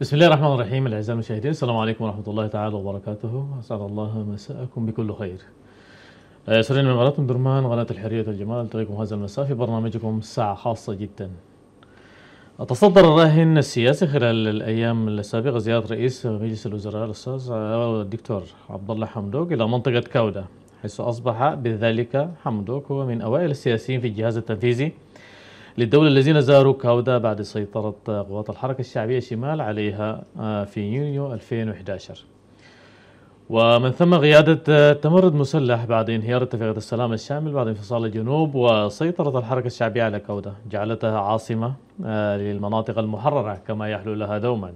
بسم الله الرحمن الرحيم الاعزاء المشاهدين السلام عليكم ورحمه الله تعالى وبركاته اسعد الله مساءكم بكل خير سرين من قناه درمان قناه الحريه والجمال تلقيكم هذا المساء في برنامجكم ساعه خاصه جدا تصدر الراهن السياسي خلال الايام السابقه زياره رئيس مجلس الوزراء الاستاذ الدكتور عبد الله حمدوك الى منطقه كوده حيث اصبح بذلك حمدوك هو من اوائل السياسيين في الجهاز التنفيذي للدولة الذين زاروا كاودا بعد سيطرة قوات الحركة الشعبية شمال عليها آه، في يونيو 2011 ومن ثم قيادة آه، تمرد مسلح بعد انهيار اتفاقية السلام الشامل بعد انفصال الجنوب وسيطرة الحركة الشعبية على كودة جعلتها عاصمة آه، للمناطق المحررة كما يحلو لها دوما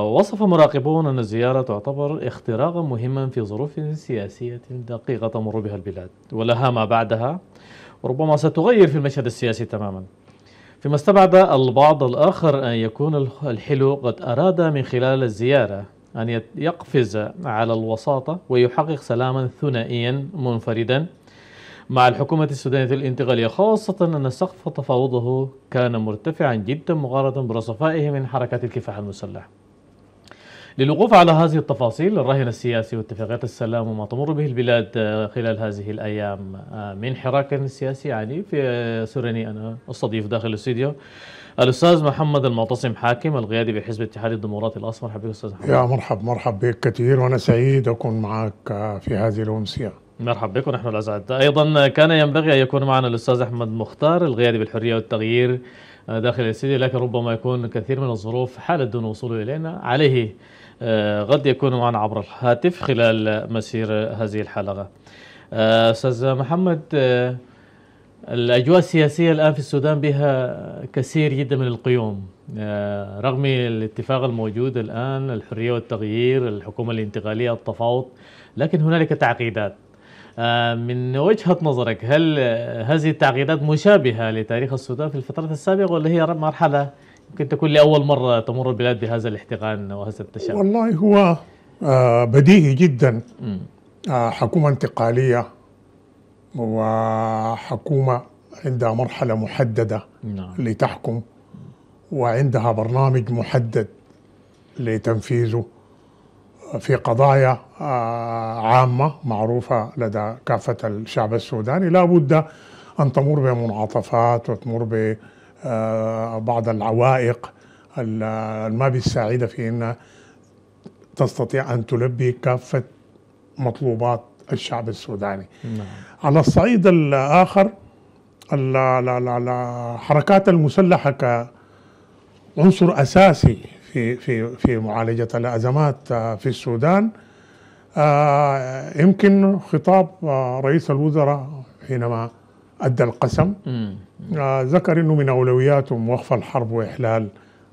وصف مراقبون أن الزيارة تعتبر اختراقا مهما في ظروف سياسية دقيقة تمر بها البلاد ولها ما بعدها ربما ستغير في المشهد السياسي تماما فيما استبعد البعض الآخر أن يكون الحلو قد أراد من خلال الزيارة أن يقفز على الوساطة ويحقق سلاما ثنائيا منفردا مع الحكومة السودانية الانتقالية خاصة أن سقف تفاوضه كان مرتفعا جدا مقارنة برصفائه من حركات الكفاح المسلح للوقوف على هذه التفاصيل الرهن السياسي واتفاقيات السلام وما تمر به البلاد آه، خلال هذه الأيام آه، من حراك سياسي يعني في سورني أنا أستضيف داخل الاستديو الأستاذ محمد المعتصم حاكم القيادي بحزب اتحاد الديمقراطي الأصفر حبيبي أستاذ محمد يا مرحب مرحب بك كثير وأنا سعيد أكون معك آه، في هذه الأمسية مرحبا بك ونحن الأسعد أيضا كان ينبغي أن يكون معنا الأستاذ أحمد مختار القيادي بالحرية والتغيير داخل الاستديو لكن ربما يكون كثير من الظروف حالت دون وصوله إلينا عليه آه، غد يكون معنا عبر الهاتف خلال مسير هذه الحلقة آه، أستاذ محمد آه، الأجواء السياسية الآن في السودان بها كثير جدا من القيوم رغم الاتفاق الموجود الآن الحرية والتغيير الحكومة الانتقالية التفاوض لكن هنالك تعقيدات من وجهة نظرك هل هذه التعقيدات مشابهة لتاريخ السودان في الفترة السابقة ولا هي مرحلة ممكن تكون لأول مرة تمر البلاد بهذا الاحتقان وهذا التشاؤم والله هو آه، بديهي جدا آه، حكومة انتقالية وحكومة عندها مرحلة محددة نعم. لتحكم وعندها برنامج محدد لتنفيذه في قضايا آه، عامة معروفة لدى كافة الشعب السوداني لابد أن تمر بمنعطفات وتمر آه، بعض العوائق ما بتساعدها في انها تستطيع ان تلبي كافه مطلوبات الشعب السوداني نعم. على الصعيد الاخر الحركات المسلحه كعنصر اساسي في في في معالجه الازمات آه، في السودان آه، يمكن خطاب رئيس الوزراء حينما ادى القسم آه، ذكر أنه من أولوياتهم وقف الحرب وإحلال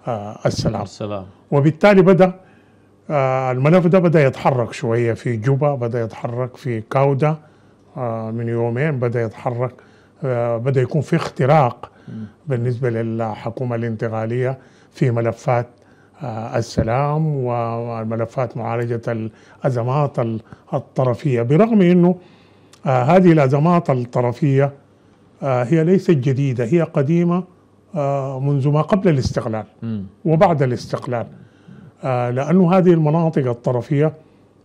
آه، السلام السلام وبالتالي بدأ آه، الملف ده بدأ يتحرك شوية في جوبا بدأ يتحرك في كاودا من يومين بدأ يتحرك بدأ يكون في اختراق بالنسبة للحكومة الانتقالية في ملفات السلام وملفات معالجة الأزمات الطرفية برغم أنه هذه الأزمات الطرفية آه، هي ليست جديدة هي قديمة آه، منذ ما قبل الاستقلال وبعد الاستقلال آه، لأن هذه المناطق الطرفية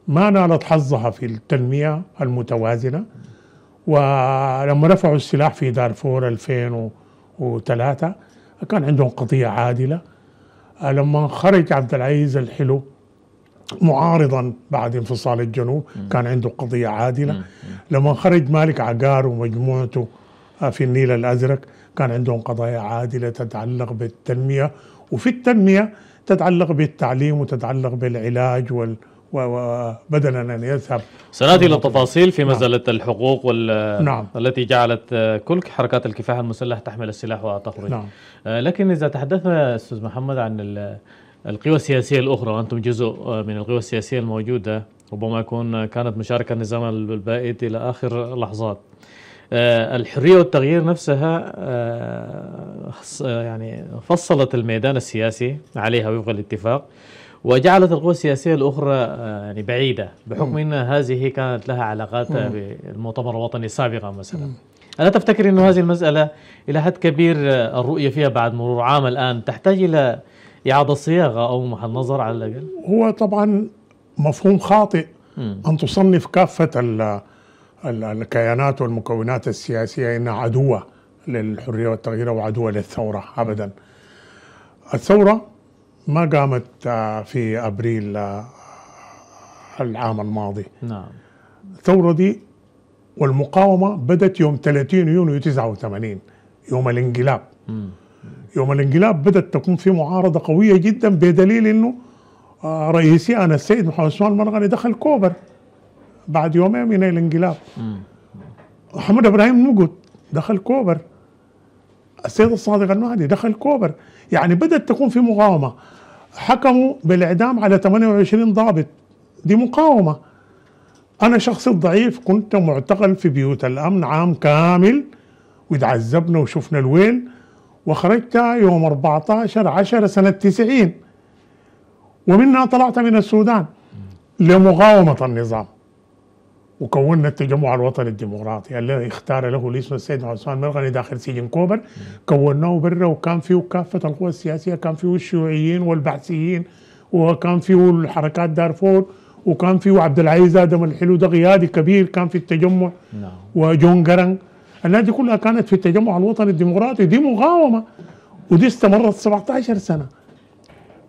ما نالت حظها في التنمية المتوازنة ولما رفعوا السلاح في دارفور 2003 كان عندهم قضية عادلة لما خرج عبد العزيز الحلو معارضا بعد انفصال الجنوب كان عنده قضية عادلة لما خرج مالك عقار ومجموعته آه، في النيل الازرق كان عندهم قضايا عادله تتعلق بالتنميه وفي التنميه تتعلق بالتعليم وتتعلق بالعلاج وال وبدلا ان يذهب سناتي الى التفاصيل في مساله نعم. الحقوق وال نعم. التي جعلت كل حركات الكفاح المسلح تحمل السلاح وتخرج نعم. آه، لكن اذا تحدثنا استاذ محمد عن القوى السياسيه الاخرى وانتم جزء من القوى السياسيه الموجوده ربما يكون كانت مشاركه النظام البائد الى اخر لحظات آه، الحرية والتغيير نفسها آه، يعني فصلت الميدان السياسي عليها وفق الاتفاق وجعلت القوى السياسية الأخرى آه، يعني بعيدة بحكم أن هذه كانت لها علاقات بالمؤتمر الوطني سابقا مثلا ألا تفتكر أن هذه المسألة إلى حد كبير الرؤية فيها بعد مرور عام الآن تحتاج إلى إعادة صياغة أو محل نظر على الأقل؟ هو طبعا مفهوم خاطئ أن تصنف كافة الكيانات والمكونات السياسية إنها عدوة للحرية والتغيير وعدوة للثورة أبدا الثورة ما قامت آه، في أبريل آه، العام الماضي نعم الثورة دي والمقاومة بدت يوم 30 يونيو 89 يوم الانقلاب يوم الانقلاب بدأت تكون في معارضة قوية جدا بدليل أنه آه، رئيسي أنا السيد محمد عثمان المرغني دخل كوبر بعد يومين من الانقلاب محمد ابراهيم نقط دخل كوبر السيد الصادق المهدي دخل كوبر يعني بدات تكون في مقاومه حكموا بالاعدام على 28 ضابط دي مقاومه انا شخص ضعيف كنت معتقل في بيوت الامن عام كامل وتعذبنا وشفنا الويل وخرجت يوم 14 10 سنة 90 ومنها طلعت من السودان لمقاومة النظام وكونا التجمع الوطني الديمقراطي الذي اختار له الاسم السيد عثمان مرغني داخل سجن كوبر كوناه برا وكان فيه كافه القوى السياسيه كان فيه الشيوعيين والبعثيين وكان فيه الحركات دارفور وكان فيه عبد العزيز ادم الحلو ده قيادي كبير كان في التجمع نعم. وجون جرن النادي كلها كانت في التجمع الوطني الديمقراطي دي مقاومه ودي استمرت 17 سنه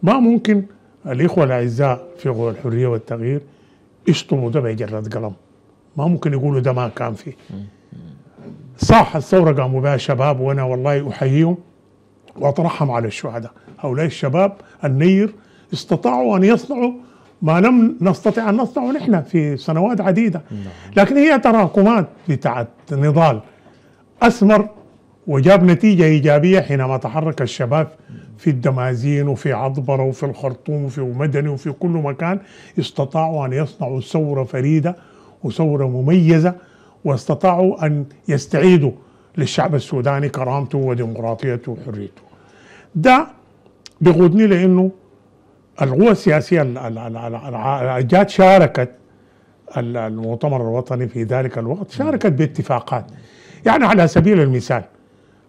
ما ممكن الاخوه الاعزاء في قوى الحريه والتغيير يشطموا ده بجرد قلم ما ممكن يقولوا ده ما كان فيه صح الثورة قاموا بها شباب وأنا والله أحييهم وأطرحهم على الشهداء هؤلاء الشباب النير استطاعوا أن يصنعوا ما لم نستطع أن نصنعه نحن في سنوات عديدة نعم. لكن هي تراكمات بتاعت نضال أثمر وجاب نتيجة إيجابية حينما تحرك الشباب في الدمازين وفي عضبرة وفي الخرطوم وفي مدني وفي كل مكان استطاعوا أن يصنعوا ثورة فريدة وثورة مميزة واستطاعوا أن يستعيدوا للشعب السوداني كرامته وديمقراطيته وحريته ده بيقودني لأنه القوى السياسية جات شاركت المؤتمر الوطني في ذلك الوقت شاركت باتفاقات يعني على سبيل المثال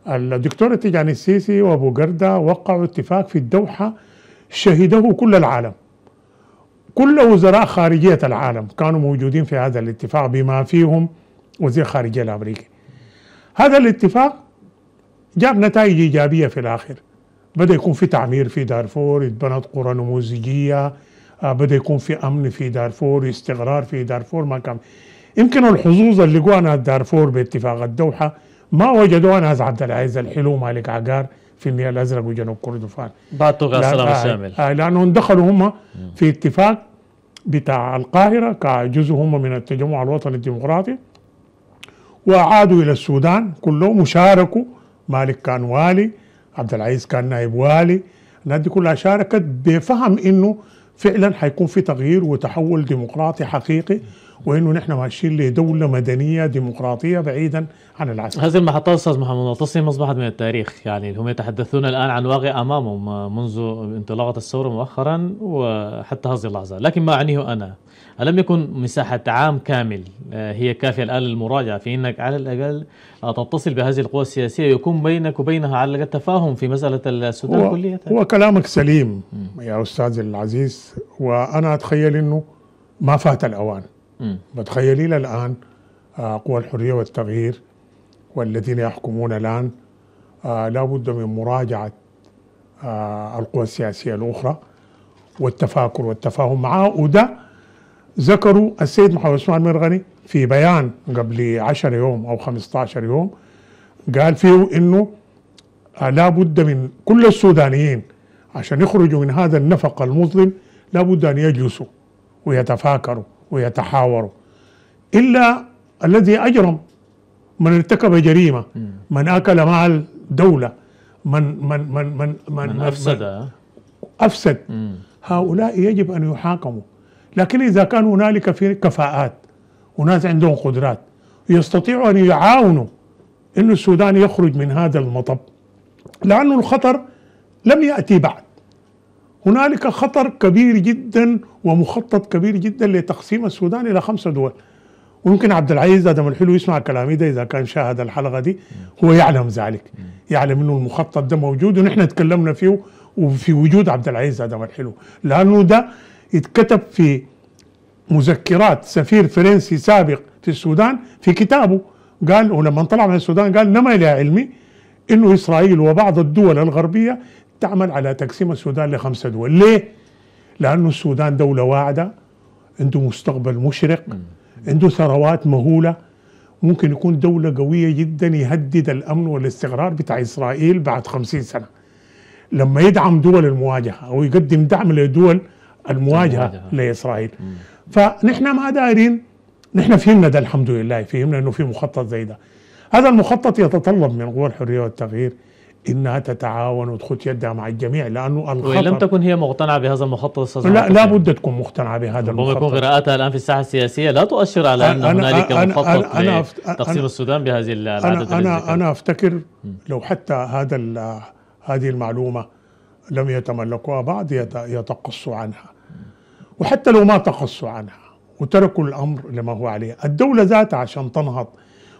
الدكتور تيجاني السيسي وابو قردة وقعوا اتفاق في الدوحة شهده كل العالم كل وزراء خارجية العالم كانوا موجودين في هذا الاتفاق بما فيهم وزير خارجية الأمريكي هذا الاتفاق جاب نتائج إيجابية في الآخر بدأ يكون في تعمير في دارفور اتبنت قرى نموذجية آه، بدأ يكون في أمن في دارفور استقرار في دارفور ما كان يمكن الحظوظ اللي لقوها دارفور باتفاق الدوحة ما وجدوها ناس عبد العزيز الحلو مالك عقار في المياه الأزرق وجنوب كردفان باتوا السلام آه، الشامل آه، لأنهم دخلوا هم في اتفاق بتاع القاهرة كجزء هم من التجمع الوطني الديمقراطي وعادوا إلى السودان كلهم وشاركوا مالك كان والي عبد العزيز كان نائب والي الناس دي كلها شاركت بفهم انه فعلا حيكون في تغيير وتحول ديمقراطي حقيقي وانه نحن ماشيين لدوله مدنيه ديمقراطيه بعيدا عن العسكر. هذه المحطات استاذ محمد التصم اصبحت من التاريخ يعني هم يتحدثون الان عن واقع امامهم منذ انطلاقه الثوره مؤخرا وحتى هذه اللحظه، لكن ما اعنيه انا ألم يكن مساحة عام كامل آه، هي كافية الآن للمراجعة في أنك على الأقل تتصل بهذه القوى السياسية يكون بينك وبينها على الأقل تفاهم في مسألة السودان هو كلية هو كلامك سليم م. يا أستاذ العزيز وأنا أتخيل أنه ما فات الأوان بتخيل إلى الآن آه، قوى الحرية والتغيير والذين يحكمون الآن آه، لا بد من مراجعة القوى السياسية الأخرى والتفاكر والتفاهم معها وده ذكروا السيد محمد عثمان مرغني في بيان قبل 10 يوم او 15 يوم قال فيه انه آه، لا بد من كل السودانيين عشان يخرجوا من هذا النفق المظلم لا بد ان يجلسوا ويتفاكروا ويتحاوروا الا الذي اجرم من ارتكب جريمه من اكل مال دوله من من من من من, من افسد من آه. افسد هؤلاء يجب ان يحاكموا لكن إذا كان هنالك في كفاءات وناس عندهم قدرات يستطيعوا أن يعاونوا انه السودان يخرج من هذا المطب لأنه الخطر لم يأتي بعد هنالك خطر كبير جدا ومخطط كبير جدا لتقسيم السودان إلى خمسة دول ويمكن عبد العزيز ادم الحلو يسمع كلامي ده اذا كان شاهد الحلقه دي هو يعلم ذلك يعلم انه المخطط ده موجود ونحن تكلمنا فيه وفي وجود عبد العزيز ادم الحلو لانه ده اتكتب في مذكرات سفير فرنسي سابق في السودان في كتابه قال ولما طلع من السودان قال لما إلى علمي انه اسرائيل وبعض الدول الغربيه تعمل على تقسيم السودان لخمسه دول، ليه؟ لانه السودان دوله واعده عنده مستقبل مشرق عنده ثروات مهوله ممكن يكون دولة قوية جدا يهدد الأمن والاستقرار بتاع إسرائيل بعد خمسين سنة لما يدعم دول المواجهة أو يقدم دعم للدول المواجهه لاسرائيل فنحن ما دايرين نحن فهمنا ده الحمد لله فهمنا انه في مخطط زي ده هذا المخطط يتطلب من قوى الحريه والتغيير انها تتعاون وتخط يدها مع الجميع لانه الخطر وان لم تكن هي مقتنعه بهذا المخطط استاذ لا لا بد تكون مقتنعه بهذا المخطط ربما قراءتها قراءاتها الان في الساحه السياسيه لا تؤشر على ان هنالك مخطط لتقسيم السودان بهذه العدد انا انا, أنا افتكر لو حتى هذا هذه المعلومه لم يتملكوها بعض يتقصوا عنها وحتى لو ما تقصوا عنها وتركوا الأمر لما هو عليه الدولة ذاتها عشان تنهض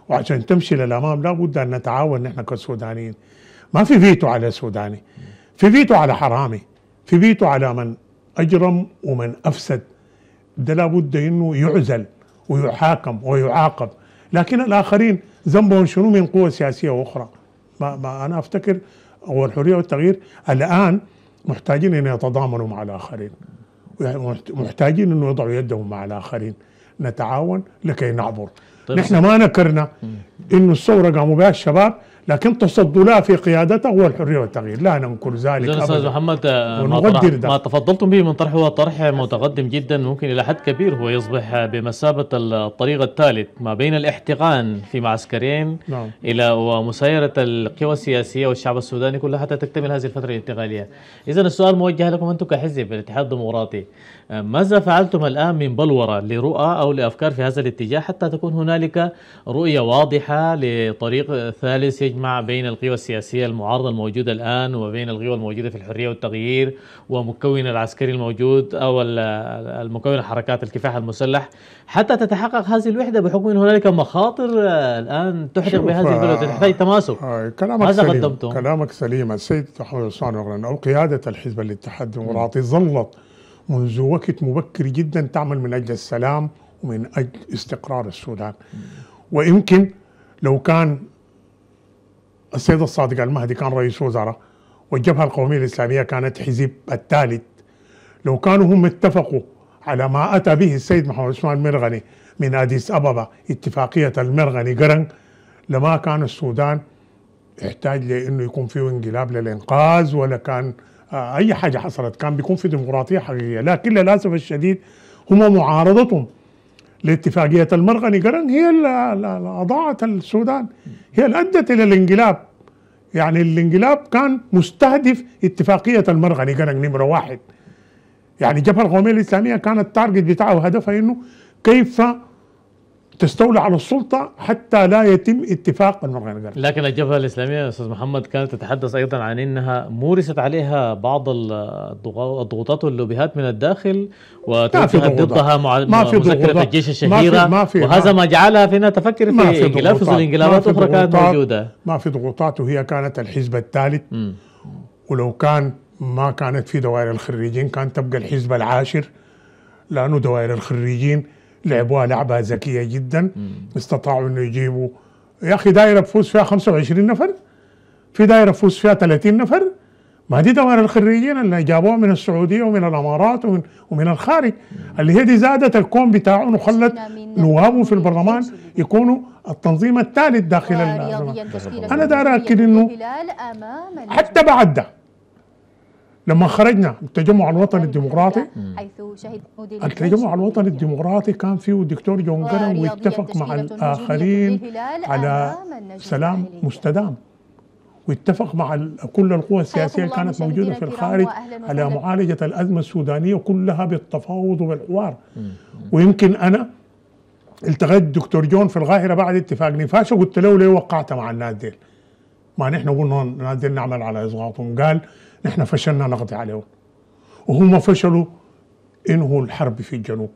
وعشان تمشي للأمام لابد أن نتعاون نحن كسودانيين ما في فيتو على سوداني في فيتو على حرامي في فيتو على من أجرم ومن أفسد ده لابد أنه يعزل ويحاكم ويعاقب لكن الآخرين ذنبهم شنو من قوة سياسية أخرى ما, ما أنا أفتكر هو الحرية والتغيير الآن محتاجين أن يتضامنوا مع الآخرين يعني محتاجين انه يضعوا يدهم مع الاخرين نتعاون لكي نعبر طيب نحن ما نكرنا انه الثوره قاموا بها الشباب لكن تصدلها في قيادته هو الحريه والتغيير لا ننكر ذلك استاذ محمد آه، ما, ما, ما تفضلتم به من طرح هو طرح متقدم جدا ممكن الى حد كبير هو يصبح بمثابه الطريق الثالث ما بين الاحتقان في معسكرين نعم. الى ومسايره القوى السياسيه والشعب السوداني كلها حتى تكتمل هذه الفتره الانتقاليه اذا السؤال موجه لكم انتم كحزب الاتحاد الديمقراطي آه، ماذا فعلتم الان من بلوره لرؤى او لافكار في هذا الاتجاه حتى تكون هنالك رؤيه واضحه لطريق ثالث يجمع يجمع بين القوى السياسية المعارضة الموجودة الآن وبين القوى الموجودة في الحرية والتغيير ومكون العسكري الموجود أو المكون حركات الكفاح المسلح حتى تتحقق هذه الوحدة بحكم أن هنالك مخاطر آه، الآن تحدث بهذه البلد آه، تحتاج تماسك آه، كلامك ماذا سليم. قدمته. كلامك سليم السيد محمد عثمان أو قيادة الحزب الاتحاد الديمقراطي ظلت منذ وقت مبكر جدا تعمل من أجل السلام ومن أجل استقرار السودان ويمكن لو كان السيد الصادق المهدي كان رئيس وزراء والجبهة القومية الإسلامية كانت حزب الثالث لو كانوا هم اتفقوا على ما أتى به السيد محمد عثمان المرغني من أديس أبابا اتفاقية المرغني قرن لما كان السودان يحتاج لأنه يكون فيه انقلاب للإنقاذ ولا كان آه، أي حاجة حصلت كان بيكون في ديمقراطية حقيقية لكن للأسف الشديد هم معارضتهم لاتفاقية المرغني قرن هي اللي أضاعت السودان هي اللي أدت إلى الانقلاب يعني الانقلاب كان مستهدف اتفاقية المرغني قرن نمرة واحد يعني جبهة القومية الإسلامية كانت التارجت بتاعه هدفها إنه كيف تستولى على السلطة حتى لا يتم اتفاق بالمرة غير لكن الجبهة الإسلامية أستاذ محمد كانت تتحدث أيضا عن أنها مورست عليها بعض الضغوطات واللوبيهات من الداخل وتوجهت ضدها مع ما في مذكرة الجيش الشهيرة ما في ما في وهذا ما جعلها فينا تفكر في, في انقلاب انقلابات أخرى كانت موجودة ما في ضغوطات وهي كانت الحزب الثالث ولو كان ما كانت في دوائر الخريجين كان تبقى الحزب العاشر لأنه دوائر الخريجين لعبوها لعبه ذكيه جدا مم. استطاعوا انه يجيبوا يا اخي دايره بفوز فيها 25 نفر في دايره بفوز فيها 30 نفر ما دي دوائر الخريجين اللي جابوها من السعوديه ومن الامارات ومن ومن الخارج مم. اللي هي دي زادت الكون بتاعهم وخلت نوابه في البرلمان يكونوا التنظيم الثالث داخل آه، انا داير اكد انه حتى بعد ده لما خرجنا التجمع الوطني الديمقراطي حيث شهد التجمع الوطني الديمقراطي كان فيه الدكتور جون قرن واتفق مع الاخرين على سلام مستدام واتفق مع كل القوى السياسيه اللي كانت موجوده في الخارج على معالجه الازمه السودانيه كلها بالتفاوض وبالحوار ويمكن انا التقيت دكتور جون في القاهره بعد اتفاق نفاشا قلت له ليه وقعت مع الناس ديل؟ ما نحن قلنا الناس نعمل على اصغاطهم قال نحن فشلنا نقضي عليهم وهم فشلوا انهوا الحرب في الجنوب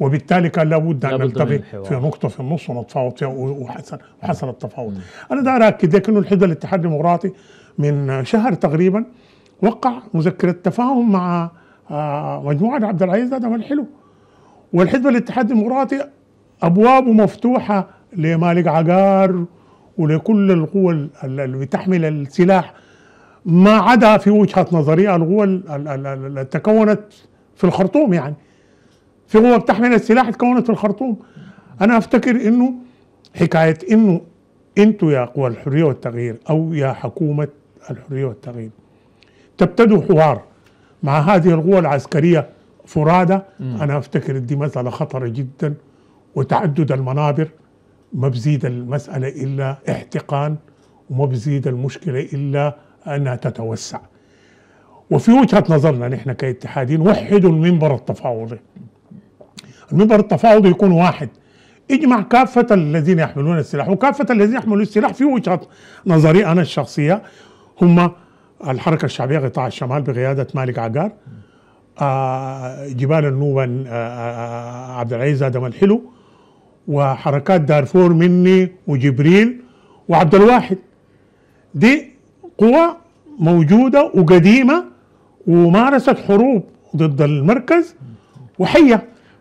وبالتالي كان لابد ان نلتقي في نقطه في النص ونتفاوض فيها وحسن التفاوض انا اكد لك انه الحزب الاتحاد الديمقراطي من شهر تقريبا وقع مذكره تفاهم مع آه، مجموعه عبد العزيز ادم الحلو والحزب الاتحاد الديمقراطي ابوابه مفتوحه لمالك عقار ولكل القوى اللي بتحمل السلاح ما عدا في وجهه نظري القوى اللي تكونت في الخرطوم يعني في قوه بتحمل السلاح تكونت في الخرطوم انا افتكر انه حكايه انه انتوا يا قوى الحريه والتغيير او يا حكومه الحريه والتغيير تبتدوا حوار مع هذه القوى العسكريه فرادى انا افتكر دي مساله خطره جدا وتعدد المنابر ما بزيد المساله الا احتقان وما بزيد المشكله الا أنها تتوسع وفي وجهة نظرنا نحن كاتحادين وحدوا المنبر التفاوضي المنبر التفاوضي يكون واحد اجمع كافة الذين يحملون السلاح وكافة الذين يحملون السلاح في وجهة نظري أنا الشخصية هم الحركة الشعبية قطاع الشمال بقيادة مالك عقار آه، جبال النوبة آه، آه، عبد العزيز آدم الحلو وحركات دارفور مني وجبريل وعبد الواحد دي قوى موجودة وقديمة ومارست حروب ضد المركز وحية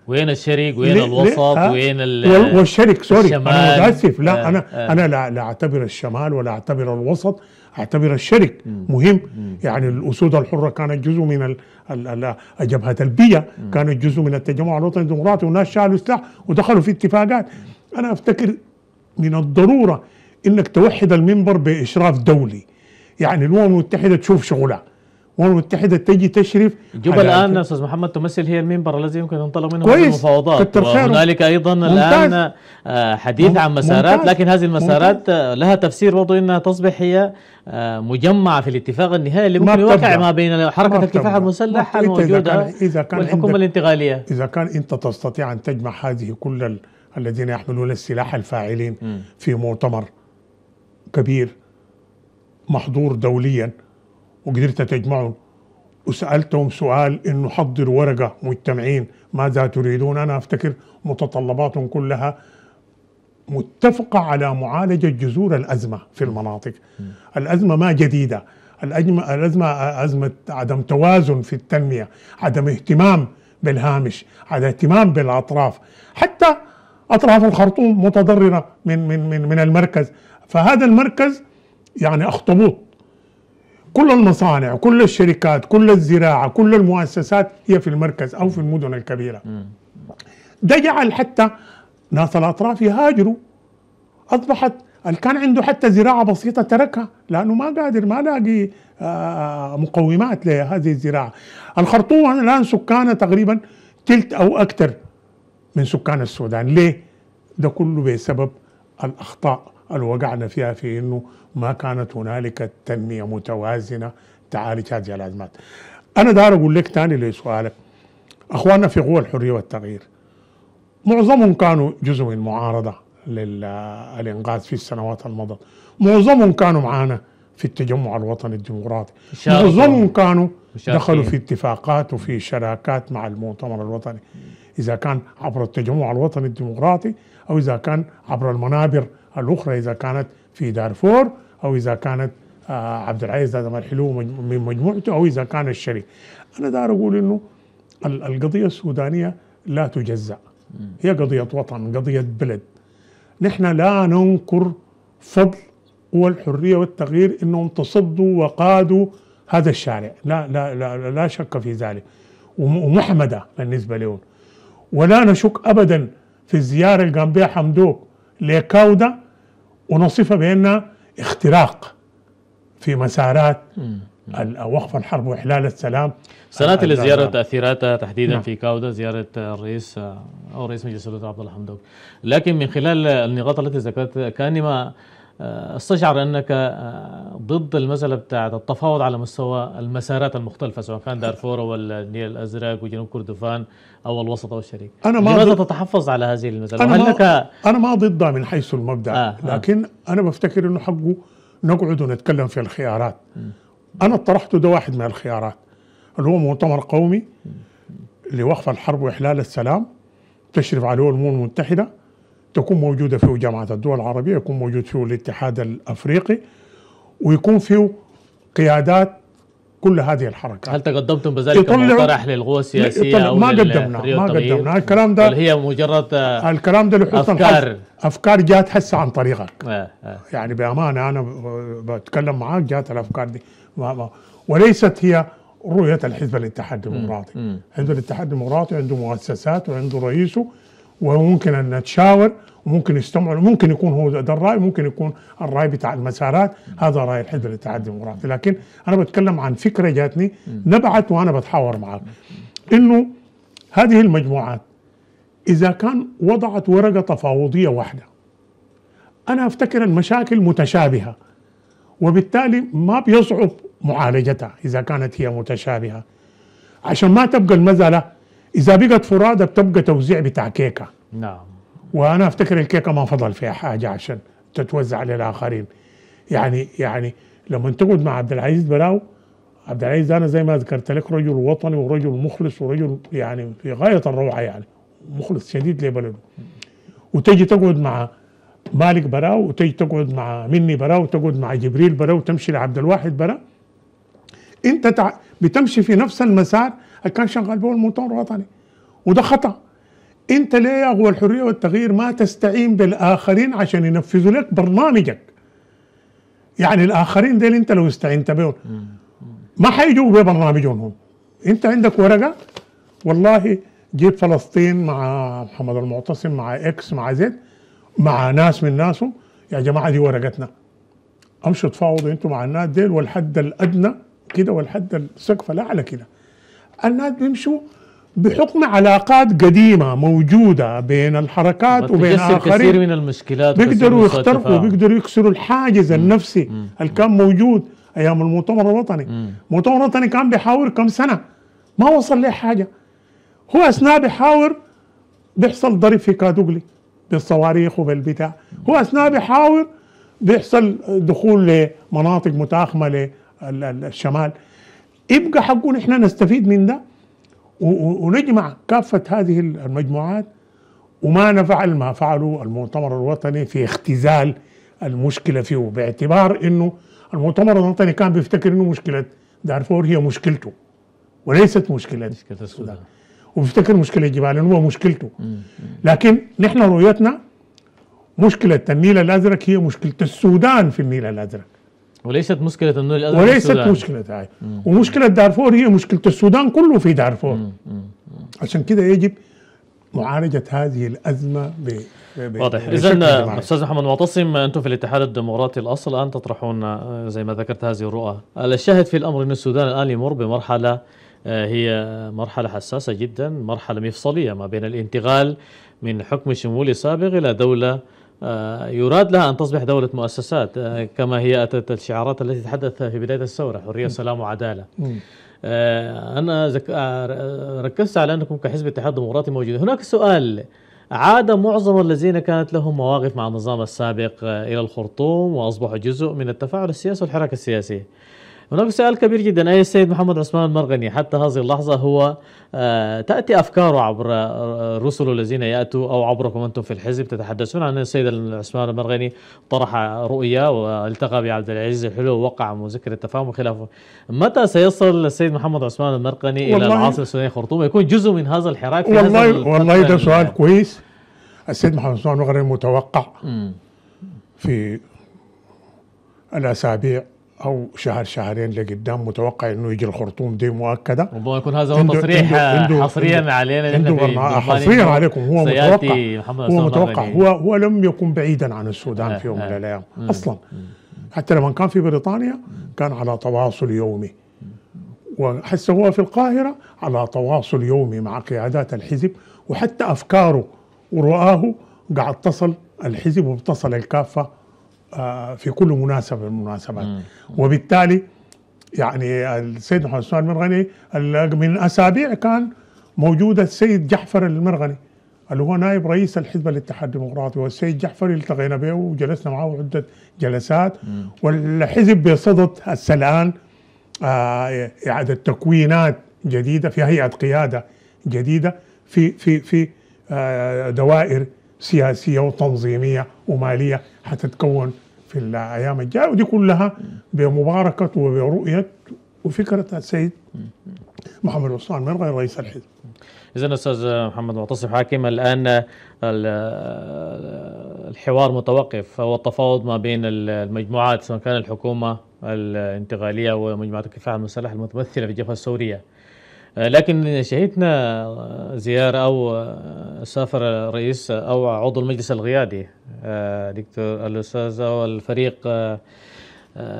وين الشريك وين الوسط آه وين والشريك سوري الشمال انا متاسف لا آه انا آه انا لا, لا اعتبر الشمال ولا اعتبر الوسط اعتبر الشرك مهم يعني الاسود الحره كانت جزء من الجبهه البيئه كانت جزء من التجمع الوطني الديمقراطي والناس شالوا سلاح ودخلوا في اتفاقات انا افتكر من الضروره انك توحد المنبر باشراف دولي يعني الامم المتحده تشوف شغلها الامم المتحده تجي تشرف جوبا الان استاذ محمد تمثل هي المنبر الذي يمكن ينطلق منه كويس المفاوضات وهنالك ايضا ممتاز. الان آه، حديث عن مسارات ممتاز. لكن هذه المسارات ممتاز. آه، لها تفسير برضو انها تصبح هي آه، مجمعه في الاتفاق النهائي اللي ممكن يوقع ما بين حركه الكفاح المسلح الموجوده إذا كان والحكومه الانتقاليه اذا كان انت تستطيع ان تجمع هذه كل الذين يحملون السلاح الفاعلين م. في مؤتمر كبير محظور دوليا وقدرت تجمعهم وسألتهم سؤال إنه حضر ورقة مجتمعين ماذا تريدون أنا أفتكر متطلباتهم كلها متفقة على معالجة جذور الأزمة في المناطق م. الأزمة ما جديدة الأزمة, الأزمة أزمة عدم توازن في التنمية عدم اهتمام بالهامش عدم اهتمام بالأطراف حتى أطراف الخرطوم متضررة من, من, من, من المركز فهذا المركز يعني اخطبوط كل المصانع كل الشركات كل الزراعه كل المؤسسات هي في المركز او في المدن الكبيره ده جعل حتى ناس الاطراف يهاجروا اصبحت اللي كان عنده حتى زراعه بسيطه تركها لانه ما قادر ما لاقي آه، مقومات لهذه الزراعه الخرطوم الان سكانها تقريبا تلت او اكثر من سكان السودان ليه ده كله بسبب الاخطاء الوقعنا فيها في انه ما كانت هنالك تنميه متوازنه تعالج هذه الازمات. انا دار اقول لك ثاني لسؤالك اخواننا في قوى الحريه والتغيير معظمهم كانوا جزء من معارضه للانقاذ في السنوات المضت، معظمهم كانوا معانا في التجمع الوطني الديمقراطي معظمهم كانوا دخلوا في اتفاقات وفي شراكات مع المؤتمر الوطني اذا كان عبر التجمع الوطني الديمقراطي او اذا كان عبر المنابر الأخرى إذا كانت في دارفور أو إذا كانت آه، عبد العزيز هذا مرحلو من مجموعته أو إذا كان الشريك أنا دار أقول إنه القضية السودانية لا تجزأ هي قضية وطن قضية بلد نحن لا ننكر فضل قوى الحرية والتغيير إنهم تصدوا وقادوا هذا الشارع لا لا لا, لا شك في ذلك ومحمدة بالنسبة لهم ولا نشك أبدا في الزيارة اللي قام بها حمدوك لكودة ونصفها بأنها اختراق في مسارات وقف الحرب واحلال السلام سنأتي اللي زيارة تاثيراتها تحديدا نعم. في كاودا زياره الرئيس او رئيس مجلس الوزراء عبد الله لكن من خلال النقاط التي ذكرت كانما آه، استشعر انك آه، ضد المساله بتاعت التفاوض على مستوى المسارات المختلفه سواء كان دارفور او النيل الازرق وجنوب كردفان او الوسط او الشريك انا ما لماذا تتحفظ على هذه المساله؟ انا ما لك انا ما ضدها من حيث المبدا آه, آه. لكن آه. انا بفتكر انه حقه نقعد ونتكلم في الخيارات م. انا طرحته ده واحد من الخيارات اللي هو مؤتمر قومي لوقف الحرب واحلال السلام تشرف عليه الامم المتحده تكون موجوده فيه جامعه الدول العربيه يكون موجود فيه الاتحاد الافريقي ويكون فيه قيادات كل هذه الحركات هل تقدمتم بذلك مقترح للقوى السياسيه او ما قدمنا ما قدمنا طيب، الكلام ده هي مجرد الكلام ده لحسن افكار افكار جات هسه عن طريقك آه آه. يعني بامانه انا بتكلم معاك جات الافكار دي وليست هي رؤيه الحزب الاتحاد الديمقراطي حزب الاتحاد الديمقراطي عنده مؤسسات وعنده رئيسه وممكن ان نتشاور وممكن يستمعوا ممكن يكون هو ده الراي ممكن يكون الراي بتاع المسارات هذا راي الحزب الاتحاد الديمقراطي لكن انا بتكلم عن فكره جاتني نبعت وانا بتحاور معك انه هذه المجموعات اذا كان وضعت ورقه تفاوضيه واحده انا افتكر المشاكل متشابهه وبالتالي ما بيصعب معالجتها اذا كانت هي متشابهه عشان ما تبقى المزله اذا بقت فرادة بتبقى توزيع بتاع كيكه نعم وانا افتكر الكيكه ما فضل فيها حاجه عشان تتوزع للاخرين يعني يعني لما تقعد مع عبد العزيز بلاو عبد العزيز انا زي ما ذكرت لك رجل وطني ورجل مخلص ورجل يعني في غايه الروعه يعني مخلص شديد لبلده وتجي تقعد مع مالك براو وتجي تقعد مع مني براو وتقعد مع جبريل براو وتمشي لعبد الواحد براو انت تع... بتمشي في نفس المسار كان شغال به الموتور الوطني وده خطأ انت ليه يا قوى الحريه والتغيير ما تستعين بالاخرين عشان ينفذوا لك برنامجك يعني الاخرين ديل انت لو استعنت بهم ما حيجوا ببرنامجهم هم انت عندك ورقه والله جيب فلسطين مع محمد المعتصم مع اكس مع زيد مع ناس من ناسهم يا جماعه دي ورقتنا امشوا تفاوضوا انتوا مع الناس ديل والحد الادنى كده والحد السقف الاعلى كده الناس بيمشوا بحكم علاقات قديمه موجوده بين الحركات وبين اخرين كثير من المشكلات بيقدروا يخترقوا بيقدروا يكسروا الحاجز مم. النفسي مم. اللي كان موجود ايام المؤتمر الوطني المؤتمر الوطني كان بيحاور كم سنه ما وصل له حاجه هو اثناء بيحاور بيحصل ضرب في كادوغلي بالصواريخ وبالبتاع هو اثناء بيحاور بيحصل دخول لمناطق متاخمه للشمال يبقى حقنا احنا نستفيد من ده ونجمع كافة هذه المجموعات وما نفعل ما فعلوا المؤتمر الوطني في اختزال المشكلة فيه باعتبار انه المؤتمر الوطني كان بيفتكر انه مشكلة دارفور هي مشكلته وليست مشكلة مشكلة السودان وبيفتكر مشكلة جبال هو مشكلته لكن نحن رؤيتنا مشكلة النيل الأزرق هي مشكلة السودان في النيل الأزرق وليست مشكلة النور الأزرق وليست مشكلة هاي ومشكلة دارفور هي مشكلة السودان كله في دارفور مم. مم. عشان كده يجب معالجة هذه الأزمة ب... ب... واضح إذا أستاذ محمد معتصم أنتم في الاتحاد الديمقراطي الأصل الآن تطرحون آه، زي ما ذكرت هذه الرؤى الشاهد في الأمر أن السودان الآن يمر بمرحلة آه، هي مرحلة حساسة جدا مرحلة مفصلية ما بين الانتقال من حكم شمولي سابق إلى دولة آه، يراد لها أن تصبح دولة مؤسسات آه، كما هي أتت الشعارات التي تحدثت في بداية الثورة حرية سلام وعدالة آه، أنا ركزت على أنكم كحزب اتحاد ديمقراطي موجودين هناك سؤال عاد معظم الذين كانت لهم مواقف مع النظام السابق إلى الخرطوم وأصبحوا جزء من التفاعل السياسي والحركة السياسية هناك سؤال كبير جدا أي السيد محمد عثمان المرغني حتى هذه اللحظة هو آه، تأتي أفكاره عبر آه، الرسل الذين يأتوا أو عبركم أنتم في الحزب تتحدثون عن السيد عثمان المرغني طرح رؤية والتقى بعبد العزيز الحلو ووقع مذكرة تفاهم وخلافه متى سيصل السيد محمد عثمان المرغني إلى العاصمة السودانية خرطوم يكون جزء من هذا الحراك في والله هذا والله ده سؤال كويس السيد محمد عثمان المرغني متوقع في الأسابيع او شهر شهرين لقدام متوقع انه يجي الخرطوم دي مؤكده ربما يكون هذا هو تصريح حصريا علينا عنده حصريا عليكم هو متوقع هو متوقع هو هو لم يكن بعيدا عن السودان آه، في يوم آه. من الايام اصلا حتى لما كان في بريطانيا كان على تواصل يومي وحس هو في القاهره على تواصل يومي مع قيادات الحزب وحتى افكاره ورؤاه قاعد تصل الحزب وتصل الكافه آه، في كل مناسبه من المناسبات وبالتالي يعني السيد محمد سلمان المرغني من اسابيع كان موجود السيد جعفر المرغني اللي هو نائب رئيس الحزب الاتحاد الديمقراطي والسيد جعفر التقينا به وجلسنا معه عده جلسات والحزب بصدد هسه الان آه، اعاده تكوينات جديده في هيئه قياده جديده في في في آه، دوائر سياسيه وتنظيميه وماليه حتتكون في الايام الجايه ودي كلها بمباركه وبرؤيه وفكره السيد محمد عثمان من غير رئيس الحزب اذا استاذ محمد معتصم حاكم الان الحوار متوقف هو التفاوض ما بين المجموعات سواء كان الحكومه الانتقاليه ومجموعه الكفاح المسلح المتمثله في الجبهه السوريه آه، لكن شهدنا زيارة أو سافر رئيس أو عضو المجلس القيادي آه، دكتور الأستاذ والفريق آه،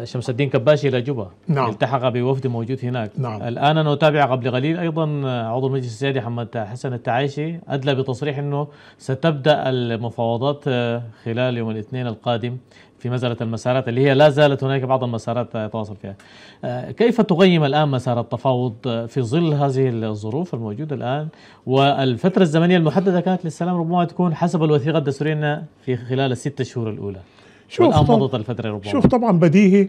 شمس الدين كباشي إلى جوبا نعم. التحق بوفد موجود هناك نعم. الآن أنا أتابع قبل قليل أيضا عضو المجلس السيادي محمد حسن التعايشي أدلى بتصريح أنه ستبدأ المفاوضات خلال يوم الاثنين القادم في مسألة المسارات اللي هي لا زالت هناك بعض المسارات يتواصل فيها آه، كيف تقيم الآن مسار التفاوض في ظل هذه الظروف الموجودة الآن والفترة الزمنية المحددة كانت للسلام ربما تكون حسب الوثيقة الدستورية في خلال الستة شهور الأولى شوف مضت الفترة ربما شوف طبعا بديهي